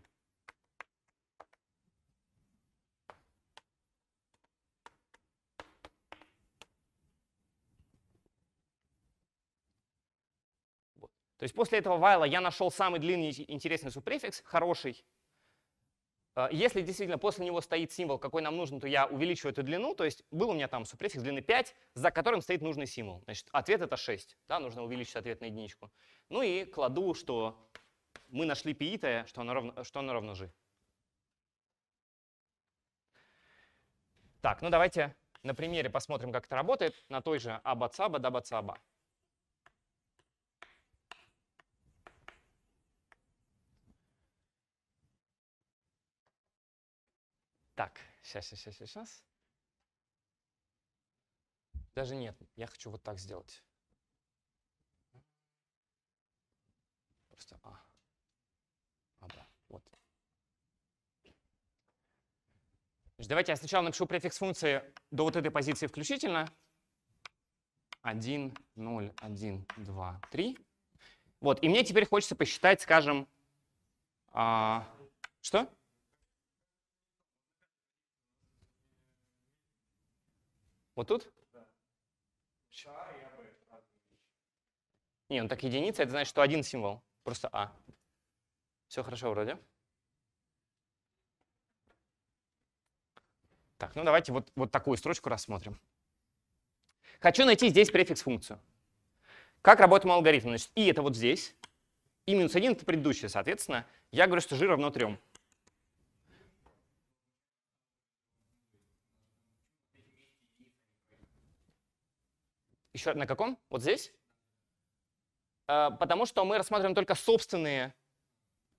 Speaker 1: То есть после этого while я нашел самый длинный интересный супрефикс, хороший, а, если действительно после него стоит символ, какой нам нужен, то я увеличу эту длину. То есть был у меня там супрефикс длины 5, за которым стоит нужный символ. Значит, ответ это 6. Да, нужно увеличить ответ на единичку. Ну и кладу, что мы нашли пиитая, что оно равно, что оно равно же. Так, ну давайте на примере посмотрим, как это работает на той же абацаба дабацаба. Так, сейчас, сейчас, сейчас, сейчас. Даже нет, я хочу вот так сделать. Просто А. А, да, вот. Значит, давайте я сначала напишу префикс функции до вот этой позиции включительно. 1, 0, 1, 2, 3. Вот, и мне теперь хочется посчитать, скажем, а, что? Вот тут? Да. Не, он ну так единица, это значит, что один символ. Просто А. Все хорошо вроде. Так, ну давайте вот, вот такую строчку рассмотрим. Хочу найти здесь префикс-функцию. Как работает мой алгоритм? Значит, и это вот здесь, и минус один это предыдущее, соответственно. Я говорю, что g равно 3. Еще на каком? Вот здесь? А, потому что мы рассматриваем только собственные,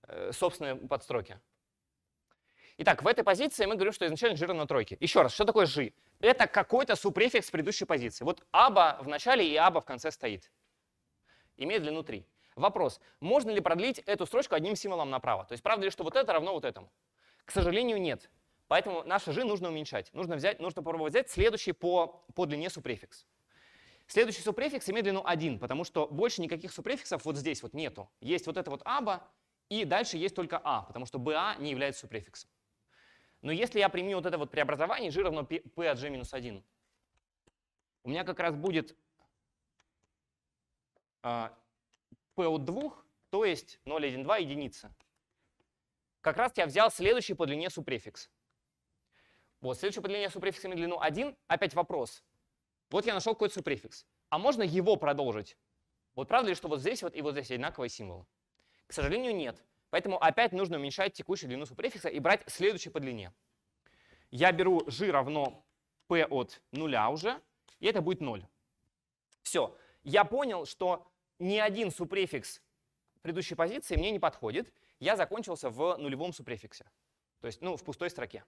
Speaker 1: э, собственные подстроки. Итак, в этой позиции мы говорим, что изначально жир на тройке. Еще раз, что такое жи? Это какой-то супрефикс предыдущей позиции. Вот аба в начале и аба в конце стоит. Имеет длину 3. Вопрос, можно ли продлить эту строчку одним символом направо? То есть правда ли, что вот это равно вот этому? К сожалению, нет. Поэтому наше жи нужно уменьшать. Нужно, взять, нужно попробовать взять следующий по, по длине супрефикс. Следующий супрефикс имеет длину 1, потому что больше никаких супрефиксов вот здесь вот нету. Есть вот это вот аба, и дальше есть только а, потому что ба не является супрефиксом. Но если я применю вот это вот преобразование, g равно p от g минус 1, у меня как раз будет p а, от 2, то есть 0, 1, 2, единица. Как раз я взял следующий по длине супрефикс. Вот, следующий по длине супрефикс имеет длину 1. Опять вопрос. Вот я нашел какой-то суффикс. А можно его продолжить? Вот правда ли, что вот здесь вот и вот здесь одинаковые символы? К сожалению, нет. Поэтому опять нужно уменьшать текущую длину суффикса и брать следующий по длине. Я беру g равно p от нуля уже, и это будет 0. Все. Я понял, что ни один супрефикс предыдущей позиции мне не подходит. Я закончился в нулевом супрефиксе, то есть ну, в пустой строке.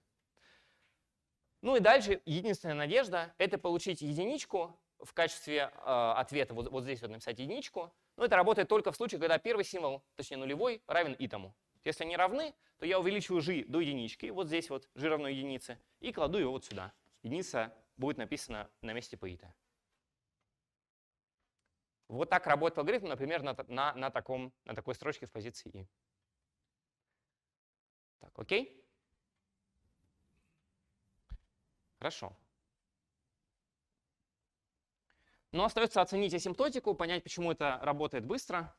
Speaker 1: Ну и дальше единственная надежда – это получить единичку в качестве э, ответа. Вот, вот здесь вот написать единичку. Но это работает только в случае, когда первый символ, точнее нулевой, равен и тому. Если они равны, то я увеличиваю жи до единички, вот здесь вот жи равно единице, и кладу его вот сюда. Единица будет написана на месте паита. Вот так работает алгоритм, например, на, на, на, таком, на такой строчке в позиции и. Так, окей? Хорошо. Но остается оценить асимптотику, понять, почему это работает быстро.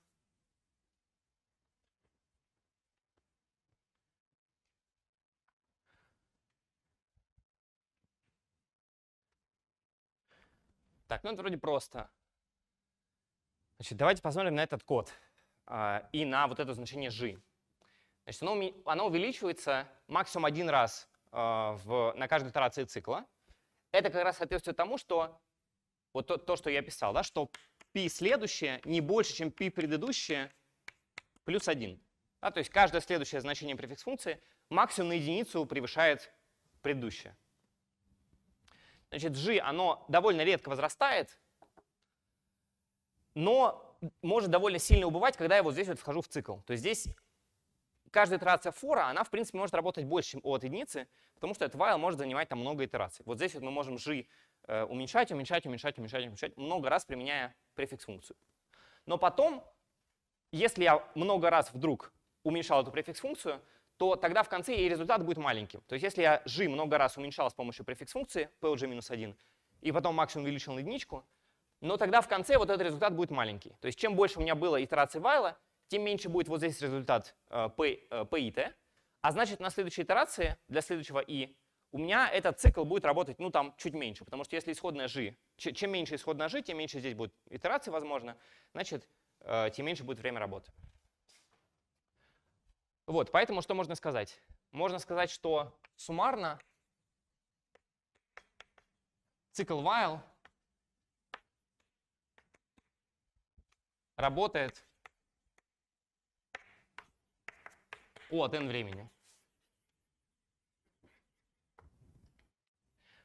Speaker 1: Так, ну это вроде просто. Значит, давайте посмотрим на этот код э, и на вот это значение g. Значит, оно, оно увеличивается максимум один раз Э, в, на каждой итерации цикла. Это как раз соответствует тому, что вот то, то, что я писал, да, что p следующее не больше, чем p предыдущее плюс 1. Да, то есть каждое следующее значение префикс функции максимум на единицу превышает предыдущее. Значит, g, оно довольно редко возрастает, но может довольно сильно убывать, когда я вот здесь вот вхожу в цикл. То есть здесь каждая итерация фора, она, в принципе, может работать больше, чем от единицы, потому что этот while может занимать там много итераций. Вот здесь вот мы можем g э, уменьшать, уменьшать, уменьшать, уменьшать, уменьшать, много раз применяя префикс-функцию. Но потом, если я много раз вдруг уменьшал эту префикс-функцию, то тогда в конце и результат будет маленьким. То есть если я g много раз уменьшал с помощью префикс-функции plg-1, и потом максимум увеличил на единичку, но тогда в конце вот этот результат будет маленький. То есть чем больше у меня было итераций while, тем меньше будет вот здесь результат p э, PIT. Э, а значит, на следующей итерации, для следующего i, у меня этот цикл будет работать, ну, там, чуть меньше. Потому что если исходная g, чем меньше исходная g, тем меньше здесь будет итераций, возможно, значит, э, тем меньше будет время работы. Вот, поэтому что можно сказать? Можно сказать, что суммарно цикл while работает от n времени.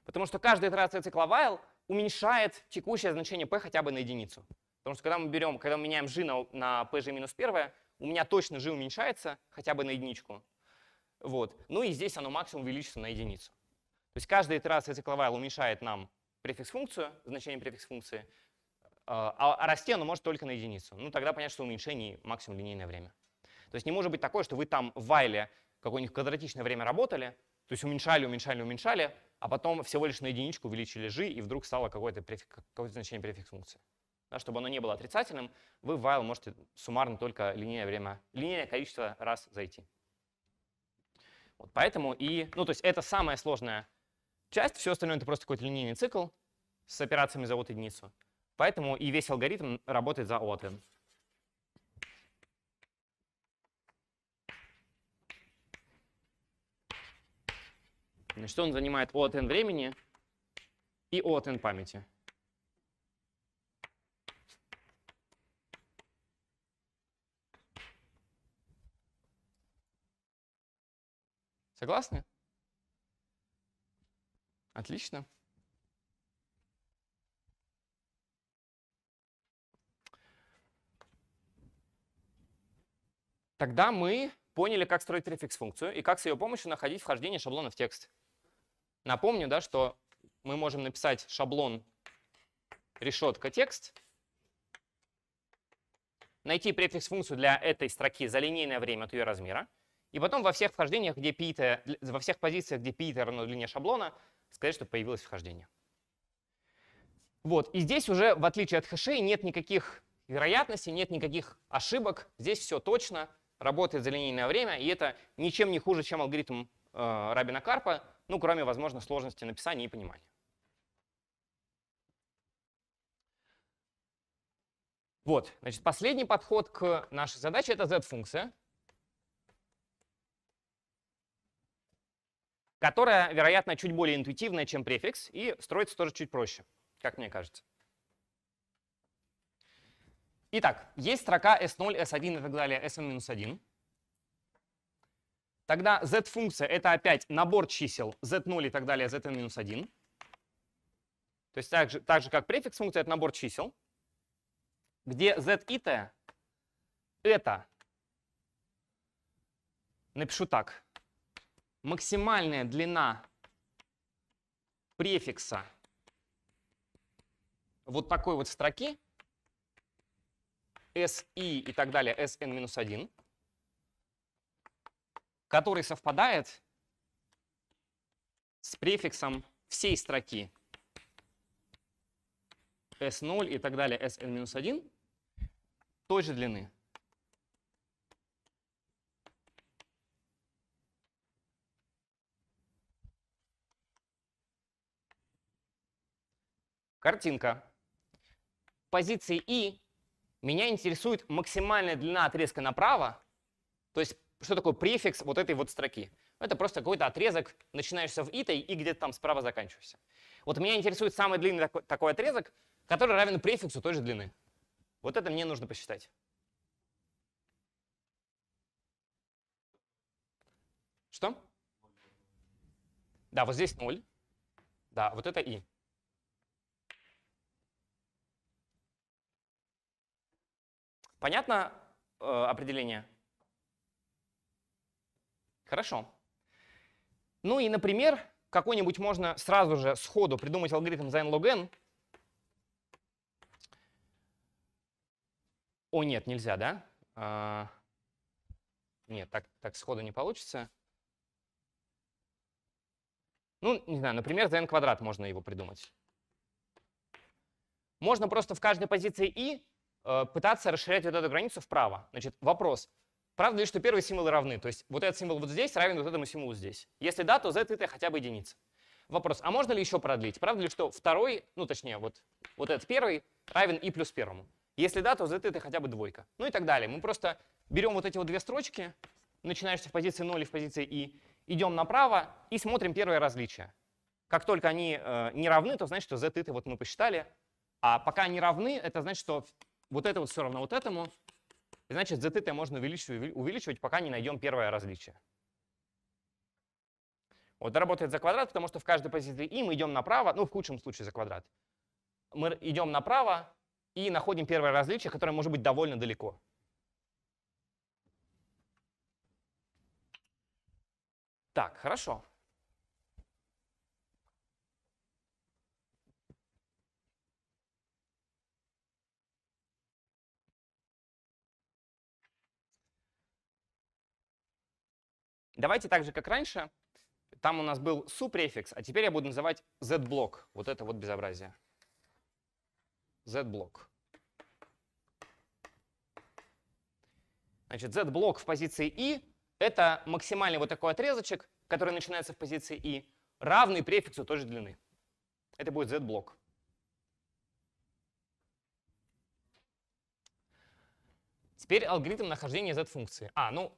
Speaker 1: Потому что каждая итерация цикла while уменьшает текущее значение p хотя бы на единицу. Потому что когда мы берем, когда мы меняем g на, на pg минус 1, у меня точно g уменьшается хотя бы на единичку. Вот. Ну и здесь оно максимум увеличится на единицу. То есть каждая итерация цикла while уменьшает нам префикс-функцию, значение префикс-функции, а, а расти оно может только на единицу. Ну тогда понятно, что уменьшение максимум линейное время. То есть не может быть такое, что вы там в вайле какое-нибудь квадратичное время работали, то есть уменьшали, уменьшали, уменьшали, а потом всего лишь на единичку увеличили g, и вдруг стало какое-то префик, какое значение префикс функции. Да, чтобы оно не было отрицательным, вы в while можете суммарно только линейное время, линейное количество раз зайти. Вот поэтому и, ну то есть это самая сложная часть, все остальное это просто какой-то линейный цикл с операциями за вот единицу. Поэтому и весь алгоритм работает за OAuth. Значит, он занимает O от n времени и O от n памяти. Согласны? Отлично. Тогда мы поняли, как строить префикс-функцию и как с ее помощью находить вхождение шаблона в текст. Напомню, да, что мы можем написать шаблон решетка текст, найти префикс функцию для этой строки за линейное время от ее размера, и потом во всех вхождениях, где пи, во всех позициях, где пи равно длине шаблона, сказать, что появилось вхождение. Вот, и здесь уже, в отличие от хэшей, нет никаких вероятностей, нет никаких ошибок. Здесь все точно, работает за линейное время, и это ничем не хуже, чем алгоритм э, Рабина-Карпа ну, кроме, возможно, сложности написания и понимания. Вот, значит, последний подход к нашей задаче — это z-функция, которая, вероятно, чуть более интуитивная, чем префикс, и строится тоже чуть проще, как мне кажется. Итак, есть строка s0, s1 и так далее, sn-1. Тогда z-функция это опять набор чисел z0 и так далее, zn-1. То есть так же, так же как префикс функция это набор чисел, где z и t это, напишу так, максимальная длина префикса вот такой вот строки, si и так далее, sn-1, который совпадает с префиксом всей строки S0 и так далее, SN-1 той же длины. Картинка. позиции i меня интересует максимальная длина отрезка направо, то есть что такое префикс вот этой вот строки? Это просто какой-то отрезок, начинаешься в итой и где-то там справа заканчиваешься. Вот меня интересует самый длинный такой, такой отрезок, который равен префиксу той же длины. Вот это мне нужно посчитать. Что? Да, вот здесь 0. Да, вот это и. Понятно э, определение? Хорошо. Ну и, например, какой-нибудь можно сразу же сходу придумать алгоритм log N. О, нет, нельзя, да? А, нет, так, так сходу не получится. Ну, не знаю, например, за n квадрат можно его придумать. Можно просто в каждой позиции i э, пытаться расширять вот эту границу вправо. Значит, вопрос, Правда ли, что первые символы равны? То есть вот этот символ вот здесь равен вот этому символу здесь. Если да, то z это хотя бы единица. Вопрос, а можно ли еще продлить? Правда ли, что второй, ну точнее, вот, вот этот первый равен и плюс первому? Если да, то z это хотя бы двойка. Ну и так далее. Мы просто берем вот эти вот две строчки, начинаешься в позиции 0 и в позиции i, идем направо и смотрим первое различие. Как только они э, не равны, то значит, что z это вот мы посчитали. А пока они равны, это значит, что вот это вот все равно вот этому, Значит, z θ можно увеличивать, увеличивать, пока не найдем первое различие. Вот работает за квадрат, потому что в каждой позиции и мы идем направо, ну, в худшем случае за квадрат. Мы идем направо и находим первое различие, которое может быть довольно далеко. Так, хорошо. Давайте так же, как раньше, там у нас был супрефикс, а теперь я буду называть z-блок. Вот это вот безобразие. z-блок. Значит, z-блок в позиции i — это максимальный вот такой отрезочек, который начинается в позиции i, равный префиксу той же длины. Это будет z-блок. Теперь алгоритм нахождения z-функции. А, ну,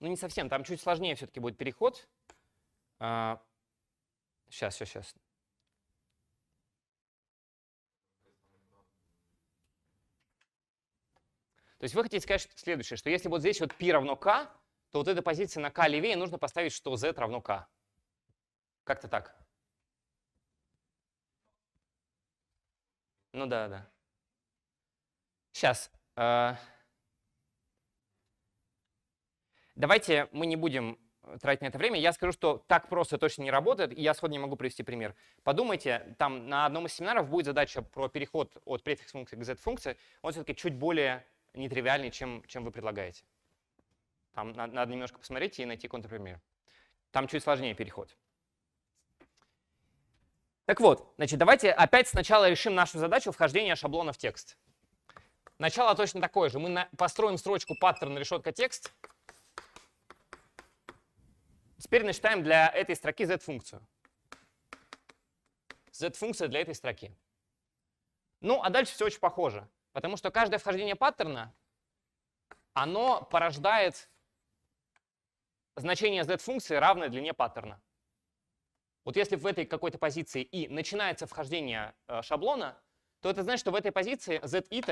Speaker 1: Ну, не совсем. Там чуть сложнее все-таки будет переход. А, сейчас, сейчас, сейчас. То есть вы хотите сказать следующее, что если вот здесь вот π равно k, то вот эта позиция на k левее нужно поставить, что z равно k. Как-то так. Ну да, да. Сейчас. А, Давайте мы не будем э, тратить на это время. Я скажу, что так просто точно не работает, и я сходу не могу привести пример. Подумайте, там на одном из семинаров будет задача про переход от префикс функции к z-функции. Он все-таки чуть более нетривиальный, чем, чем вы предлагаете. Там надо, надо немножко посмотреть и найти контрпример. Там чуть сложнее переход. Так вот, значит, давайте опять сначала решим нашу задачу вхождения шаблона в текст. Начало точно такое же. Мы на, построим строчку паттерн решетка текст, Теперь начитаем для этой строки z-функцию. Z-функция для этой строки. Ну, а дальше все очень похоже, потому что каждое вхождение паттерна, оно порождает значение z-функции, равное длине паттерна. Вот если в этой какой-то позиции i начинается вхождение э, шаблона, то это значит, что в этой позиции z-и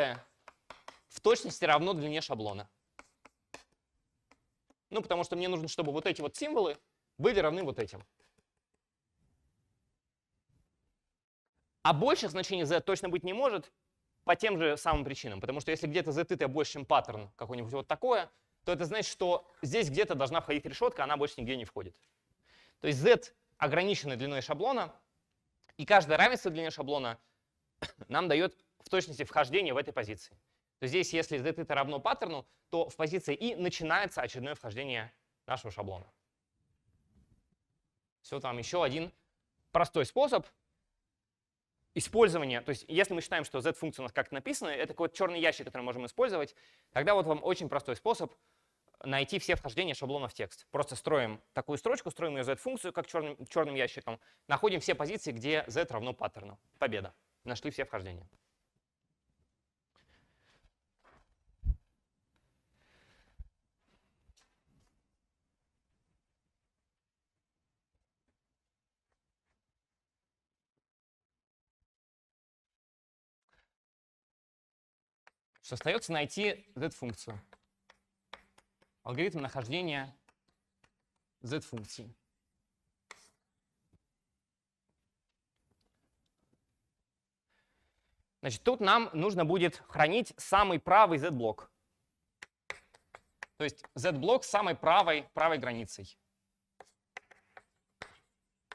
Speaker 1: в точности равно длине шаблона. Ну, потому что мне нужно, чтобы вот эти вот символы были равны вот этим. А больших значений z точно быть не может по тем же самым причинам. Потому что если где-то z это больше, чем паттерн какой-нибудь вот такое, то это значит, что здесь где-то должна входить решетка, она больше нигде не входит. То есть z ограниченной длиной шаблона, и каждое равенство длины шаблона нам дает в точности вхождение в этой позиции то здесь, если z это равно паттерну, то в позиции и начинается очередное вхождение нашего шаблона. Все там еще один простой способ использования. То есть если мы считаем, что z-функция у нас как-то написана, это какой-то черный ящик, который мы можем использовать, тогда вот вам очень простой способ найти все вхождения шаблона в текст. Просто строим такую строчку, строим ее z-функцию, как черным, черным ящиком, находим все позиции, где z равно паттерну. Победа. Нашли все вхождения. что остается найти z-функцию. Алгоритм нахождения z-функции. Значит, тут нам нужно будет хранить самый правый z-блок. То есть z-блок с самой правой, правой границей.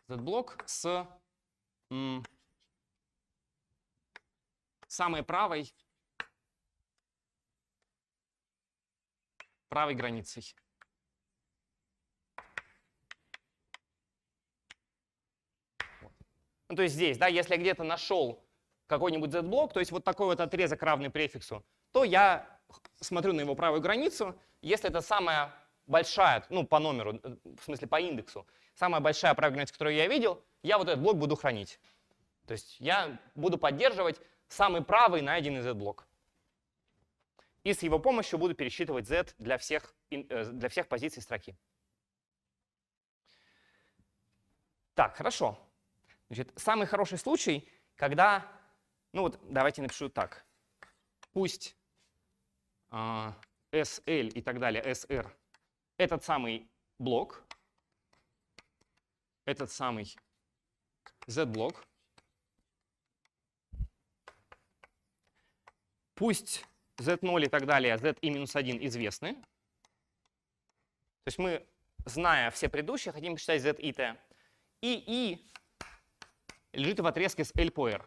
Speaker 1: Z-блок с самой правой правой границей. Ну, то есть здесь, да, если я где-то нашел какой-нибудь z-блок, то есть вот такой вот отрезок, равный префиксу, то я смотрю на его правую границу. Если это самая большая, ну, по номеру, э, в смысле по индексу, самая большая правая граница, которую я видел, я вот этот блок буду хранить. То есть я буду поддерживать самый правый найденный z-блок и с его помощью буду пересчитывать z для всех, э, для всех позиций строки. Так, хорошо. Значит, самый хороший случай, когда, ну вот давайте напишу так, пусть э, а, SL и так далее, SR, этот самый блок, этот самый Z-блок, пусть z0 и так далее, а z и минус 1 известны. То есть мы, зная все предыдущие, хотим посчитать z и t. И и лежит в отрезке с L по R.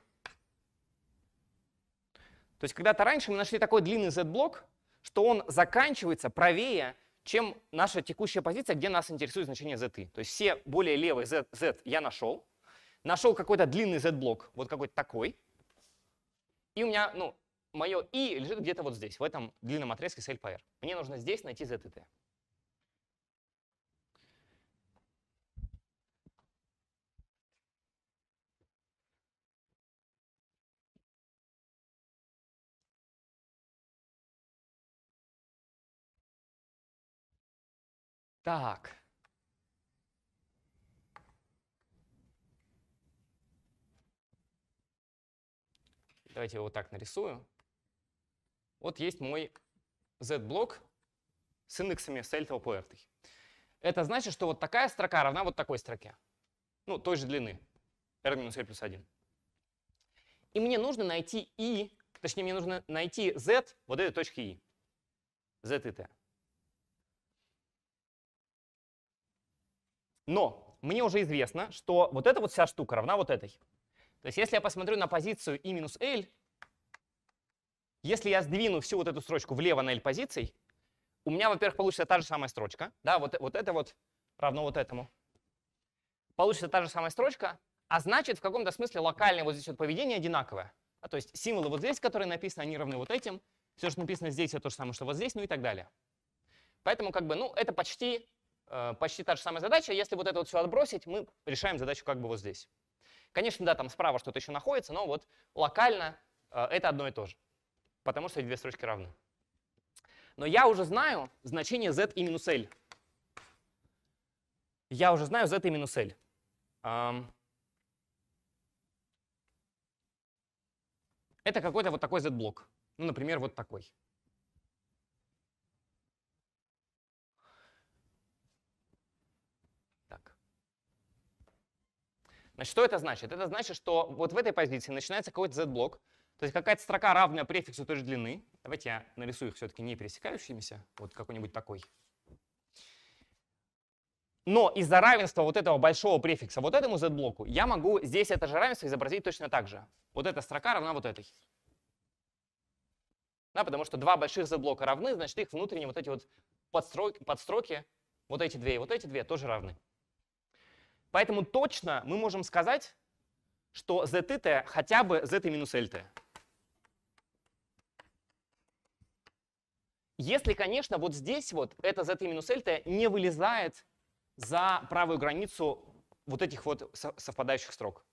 Speaker 1: То есть когда-то раньше мы нашли такой длинный z-блок, что он заканчивается правее, чем наша текущая позиция, где нас интересует значение z. -и. То есть все более левые z, z я нашел. Нашел какой-то длинный z-блок, вот какой-то такой. И у меня, ну, мое «и» лежит где-то вот здесь, в этом длинном отрезке с L Мне нужно здесь найти Z Так. Давайте я вот так нарисую. Вот есть мой z-блок с индексами с альтова Это значит, что вот такая строка равна вот такой строке. Ну, той же длины. r минус l плюс 1. И мне нужно найти i, точнее, мне нужно найти z вот этой точки i. z и t. Но мне уже известно, что вот эта вот вся штука равна вот этой. То есть если я посмотрю на позицию i минус l, если я сдвину всю вот эту строчку влево на L позиций, у меня, во-первых, получится та же самая строчка. Да, вот, вот это вот равно вот этому. Получится та же самая строчка, а значит, в каком-то смысле локальное вот здесь вот поведение одинаковое. А, то есть символы вот здесь, которые написаны, они равны вот этим. Все, что написано здесь, это то же самое, что вот здесь, ну и так далее. Поэтому как бы, ну, это почти, э, почти та же самая задача. Если вот это вот все отбросить, мы решаем задачу как бы вот здесь. Конечно, да, там справа что-то еще находится, но вот локально э, это одно и то же потому что эти две строчки равны. Но я уже знаю значение z и минус l. Я уже знаю z и минус l. Это какой-то вот такой z-блок. Ну, например, вот такой. Так. Значит, что это значит? Это значит, что вот в этой позиции начинается какой-то z-блок, то есть какая-то строка, равная префиксу той же длины. Давайте я нарисую их все-таки не пересекающимися, вот какой-нибудь такой. Но из-за равенства вот этого большого префикса вот этому z-блоку я могу здесь это же равенство изобразить точно так же. Вот эта строка равна вот этой. Да, потому что два больших z-блока равны, значит их внутренние вот эти вот подстроки, подстроки, вот эти две и вот эти две тоже равны. Поэтому точно мы можем сказать, что z хотя бы z минус lt. Если, конечно, вот здесь вот это zt минус эльта не вылезает за правую границу вот этих вот совпадающих строк.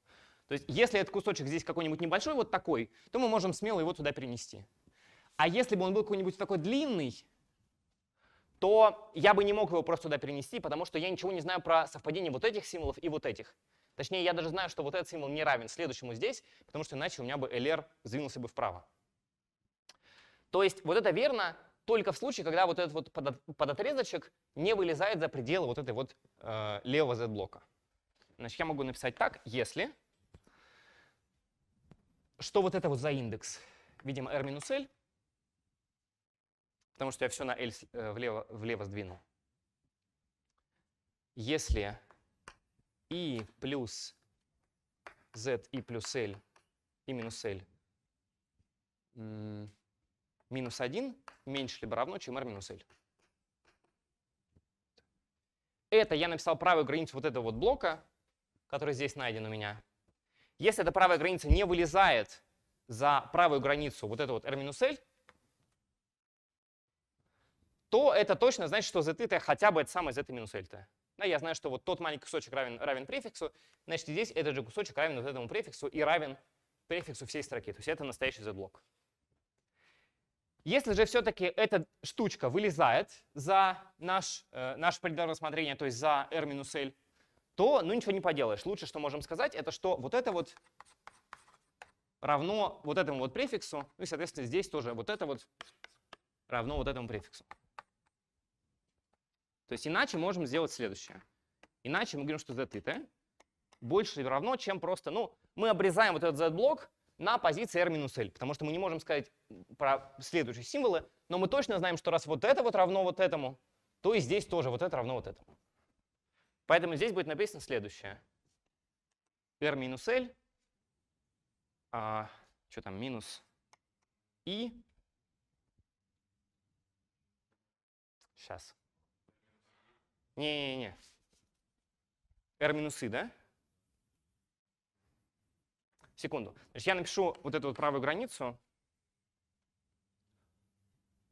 Speaker 1: То есть если этот кусочек здесь какой-нибудь небольшой, вот такой, то мы можем смело его туда перенести. А если бы он был какой-нибудь такой длинный, то я бы не мог его просто туда перенести, потому что я ничего не знаю про совпадение вот этих символов и вот этих. Точнее, я даже знаю, что вот этот символ не равен следующему здесь, потому что иначе у меня бы LR сдвинулся бы вправо. То есть вот это верно, только в случае, когда вот этот вот подотрезочек не вылезает за пределы вот этой вот э, левого z-блока. Значит, я могу написать так, если, что вот это вот за индекс, видимо, r минус l, потому что я все на l э, влево, влево сдвинул. Если i плюс z i плюс l и минус l минус 1 меньше либо равно, чем r минус l. Это я написал правую границу вот этого вот блока, который здесь найден у меня. Если эта правая граница не вылезает за правую границу вот этого вот r минус l, то это точно значит, что zt хотя бы это самое zt минус lt. Да, я знаю, что вот тот маленький кусочек равен, равен префиксу, значит, здесь этот же кусочек равен вот этому префиксу и равен префиксу всей строки. То есть это настоящий z-блок. Если же все-таки эта штучка вылезает за наш, э, наш предел рассмотрения, то есть за R-L, то ну ничего не поделаешь. Лучше, что можем сказать, это что вот это вот равно вот этому вот префиксу, ну и, соответственно, здесь тоже вот это вот равно вот этому префиксу. То есть иначе можем сделать следующее. Иначе мы говорим, что z больше равно, чем просто, ну, мы обрезаем вот этот z-блок, на позиции R-L, минус потому что мы не можем сказать про следующие символы, но мы точно знаем, что раз вот это вот равно вот этому, то и здесь тоже вот это равно вот этому. Поэтому здесь будет написано следующее. R-L, а, что там, минус I. Сейчас. Не-не-не. R-I, минус да? секунду. Значит, я напишу вот эту вот правую границу,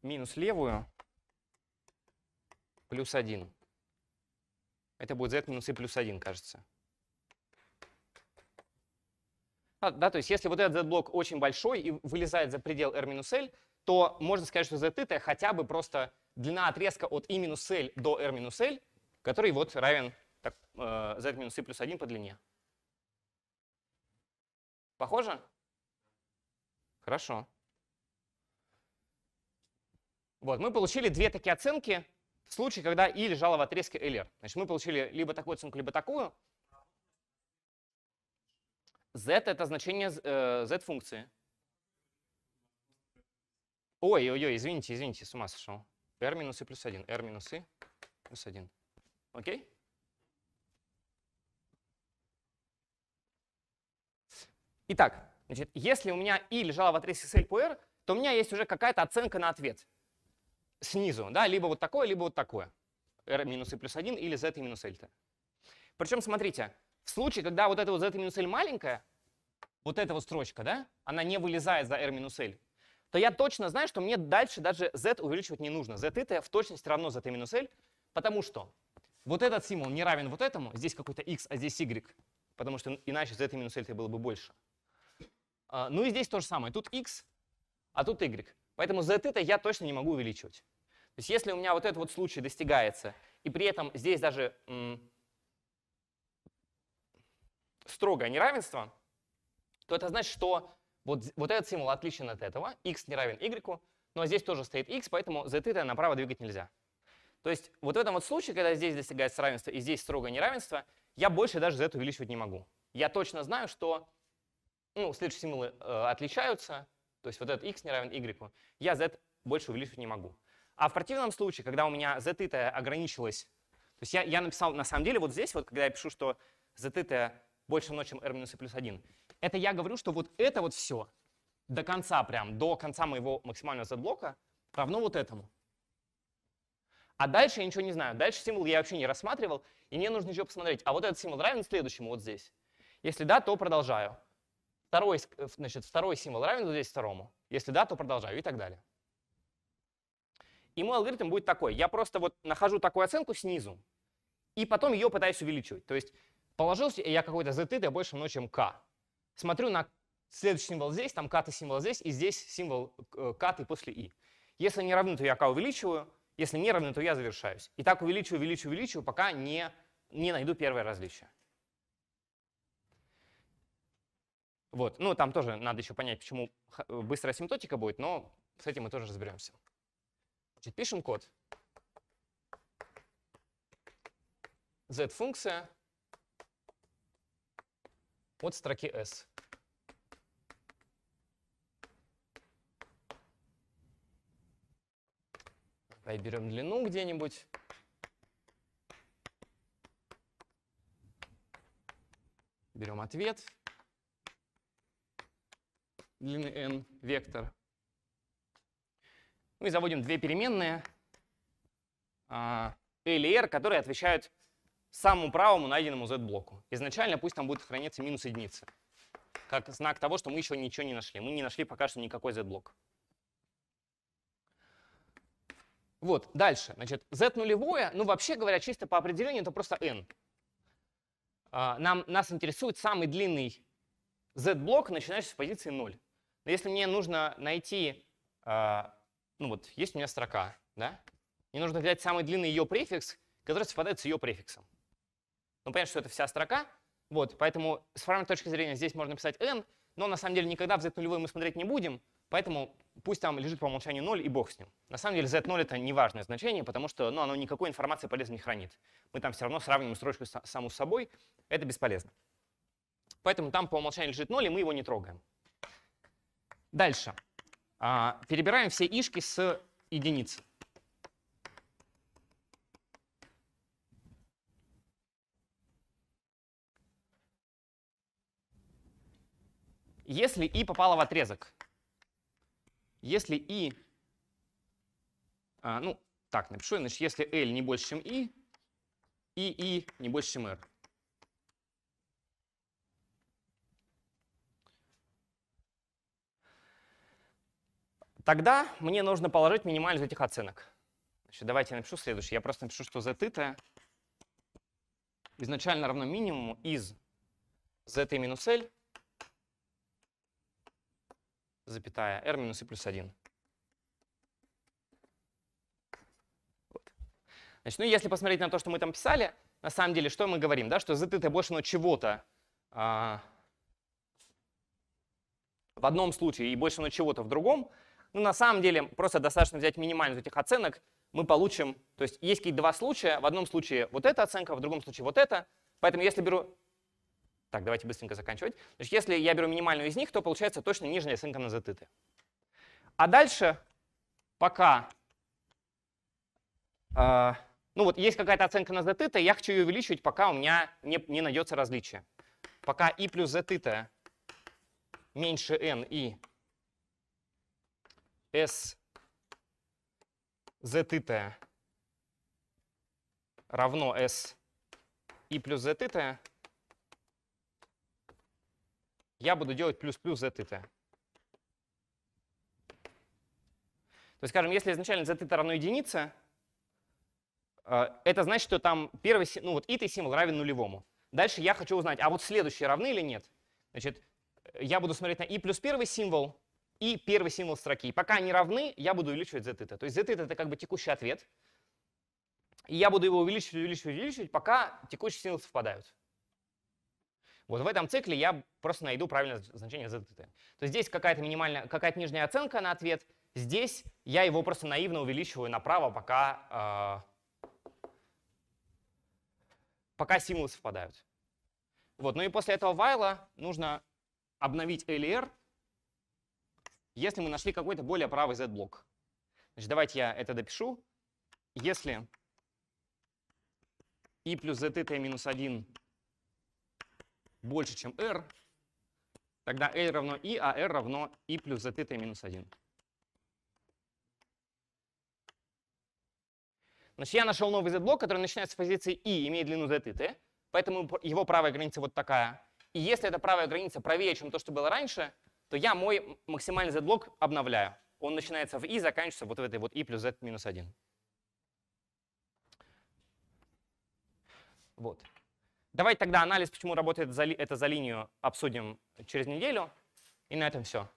Speaker 1: минус левую, плюс 1. Это будет z минус и плюс 1, кажется. А, да, то есть если вот этот z-блок очень большой и вылезает за предел r минус l, то можно сказать, что z это хотя бы просто длина отрезка от i минус l до r минус l, который вот равен так, э, z минус и плюс 1 по длине. Похоже? Хорошо. Вот, мы получили две такие оценки в случае, когда и лежала в отрезке LR. Значит, мы получили либо такую оценку, либо такую. Z — это значение э, Z-функции. Ой-ой-ой, извините, извините, с ума сошел. R минус и плюс 1, R минус и плюс 1. Окей? Итак, значит, если у меня и лежала в отрезке с L по R, то у меня есть уже какая-то оценка на ответ снизу, да, либо вот такое, либо вот такое. R минус и плюс 1 или z и минус L. Причем, смотрите, в случае, когда вот эта вот z и минус L маленькая, вот эта вот строчка, да, она не вылезает за R минус L, то я точно знаю, что мне дальше даже z увеличивать не нужно. z и это в точности равно z и минус L, потому что вот этот символ не равен вот этому, здесь какой-то x, а здесь y, потому что иначе z и минус L было бы больше. А, ну и здесь то же самое. Тут x, а тут y. Поэтому z это я точно не могу увеличивать. То есть если у меня вот этот вот случай достигается, и при этом здесь даже строгое неравенство, то это значит, что вот, вот этот символ отличен от этого, x не равен y, но здесь тоже стоит x, поэтому z это направо двигать нельзя. То есть вот в этом вот случае, когда здесь достигается равенство и здесь строгое неравенство, я больше даже z увеличивать не могу. Я точно знаю, что ну, следующие символы э, отличаются, то есть вот этот x не равен y, я z больше увеличить не могу. А в противном случае, когда у меня z -то ограничилось, то есть я, я написал на самом деле вот здесь, вот когда я пишу, что z -то больше равно, чем r минус и плюс 1, это я говорю, что вот это вот все до конца прям, до конца моего максимального z-блока равно вот этому. А дальше я ничего не знаю. Дальше символ я вообще не рассматривал, и мне нужно еще посмотреть, а вот этот символ равен следующему вот здесь. Если да, то продолжаю. Второй, э, значит, второй символ равен здесь второму, Если да, то продолжаю и так далее. И мой алгоритм будет такой. Я просто вот нахожу такую оценку снизу, и потом ее пытаюсь увеличивать. То есть положился я какой-то z я больше мной, чем k. Смотрю на следующий символ здесь, там k символ здесь, и здесь символ k э, после i. Если не равны, то я k увеличиваю, если не равны, то я завершаюсь. И так увеличиваю, увеличиваю, увеличиваю, пока не, не найду первое различие. Вот. Ну, там тоже надо еще понять, почему э, быстрая асимптотика будет, но с этим мы тоже разберемся. Значит, пишем код. z-функция от строки s. Давай берем длину где-нибудь. Берем ответ длины n вектор. Мы заводим две переменные а, L и R, которые отвечают самому правому найденному z-блоку. Изначально пусть там будет храниться минус единица, как знак того, что мы еще ничего не нашли. Мы не нашли пока что никакой z-блок. Вот, дальше. Значит, z нулевое, ну вообще говоря, чисто по определению, это просто n. А, нам, нас интересует самый длинный z-блок, начинающийся с позиции 0. Но если мне нужно найти, э, ну вот, есть у меня строка, да? Мне нужно взять самый длинный ее префикс, который совпадает с ее префиксом. Ну, понятно, что это вся строка, вот, поэтому с формальной точки зрения здесь можно писать n, но на самом деле никогда в z нулевой мы смотреть не будем, поэтому пусть там лежит по умолчанию 0 и бог с ним. На самом деле z0 это неважное значение, потому что ну, оно никакой информации полезной не хранит. Мы там все равно сравним строчку саму с собой, это бесполезно. Поэтому там по умолчанию лежит 0, и мы его не трогаем. Дальше. А, перебираем все ишки с единицы. Если и попало в отрезок, если и, а, ну, так напишу, значит, если L не больше, чем и, и и не больше, чем R. Тогда мне нужно положить минимальную из этих оценок. Значит, давайте я напишу следующее. Я просто напишу, что z это изначально равно минимуму из z и минус l, запятая r минус и плюс 1. Вот. Значит, ну если посмотреть на то, что мы там писали, на самом деле, что мы говорим, да, что z это больше на чего-то а, в одном случае и больше на чего-то в другом, ну, на самом деле, просто достаточно взять минимальную из этих оценок, мы получим, то есть есть какие-то два случая, в одном случае вот эта оценка, в другом случае вот эта, поэтому если беру, так, давайте быстренько заканчивать, значит, если я беру минимальную из них, то получается точно нижняя оценка на ZT. А дальше, пока, э, ну вот есть какая-то оценка на ZT, я хочу ее увеличивать, пока у меня не, не найдется различие. Пока и плюс ZT меньше n и S z титая равно S и плюс z титая, я буду делать плюс-плюс z титая. То есть, скажем, если изначально z это равно единице, э, это значит, что там первый, ну вот и символ равен нулевому. Дальше я хочу узнать, а вот следующие равны или нет? Значит, э, я буду смотреть на и плюс первый символ, и первый символ строки. И пока они равны, я буду увеличивать zt. То есть zt это как бы текущий ответ. И я буду его увеличивать, увеличивать, увеличивать, пока текущие символы совпадают. Вот в этом цикле я просто найду правильное значение zt. То есть здесь какая-то минимальная, какая-то нижняя оценка на ответ. Здесь я его просто наивно увеличиваю направо, пока, э, пока символы совпадают. Вот. Ну и после этого вайла нужно обновить LR, если мы нашли какой-то более правый z-блок. Значит, давайте я это допишу. Если i плюс zθ минус 1 больше, чем r, тогда l равно i, а r равно i плюс zθ минус 1. Значит, я нашел новый z-блок, который начинается с позиции i, имеет длину zθ, поэтому его правая граница вот такая. И если эта правая граница правее, чем то, что было раньше, то я мой максимальный z-блок обновляю. Он начинается в i, заканчивается вот в этой вот i плюс z минус 1. Вот. Давайте тогда анализ, почему работает за, это за линию, обсудим через неделю. И на этом все.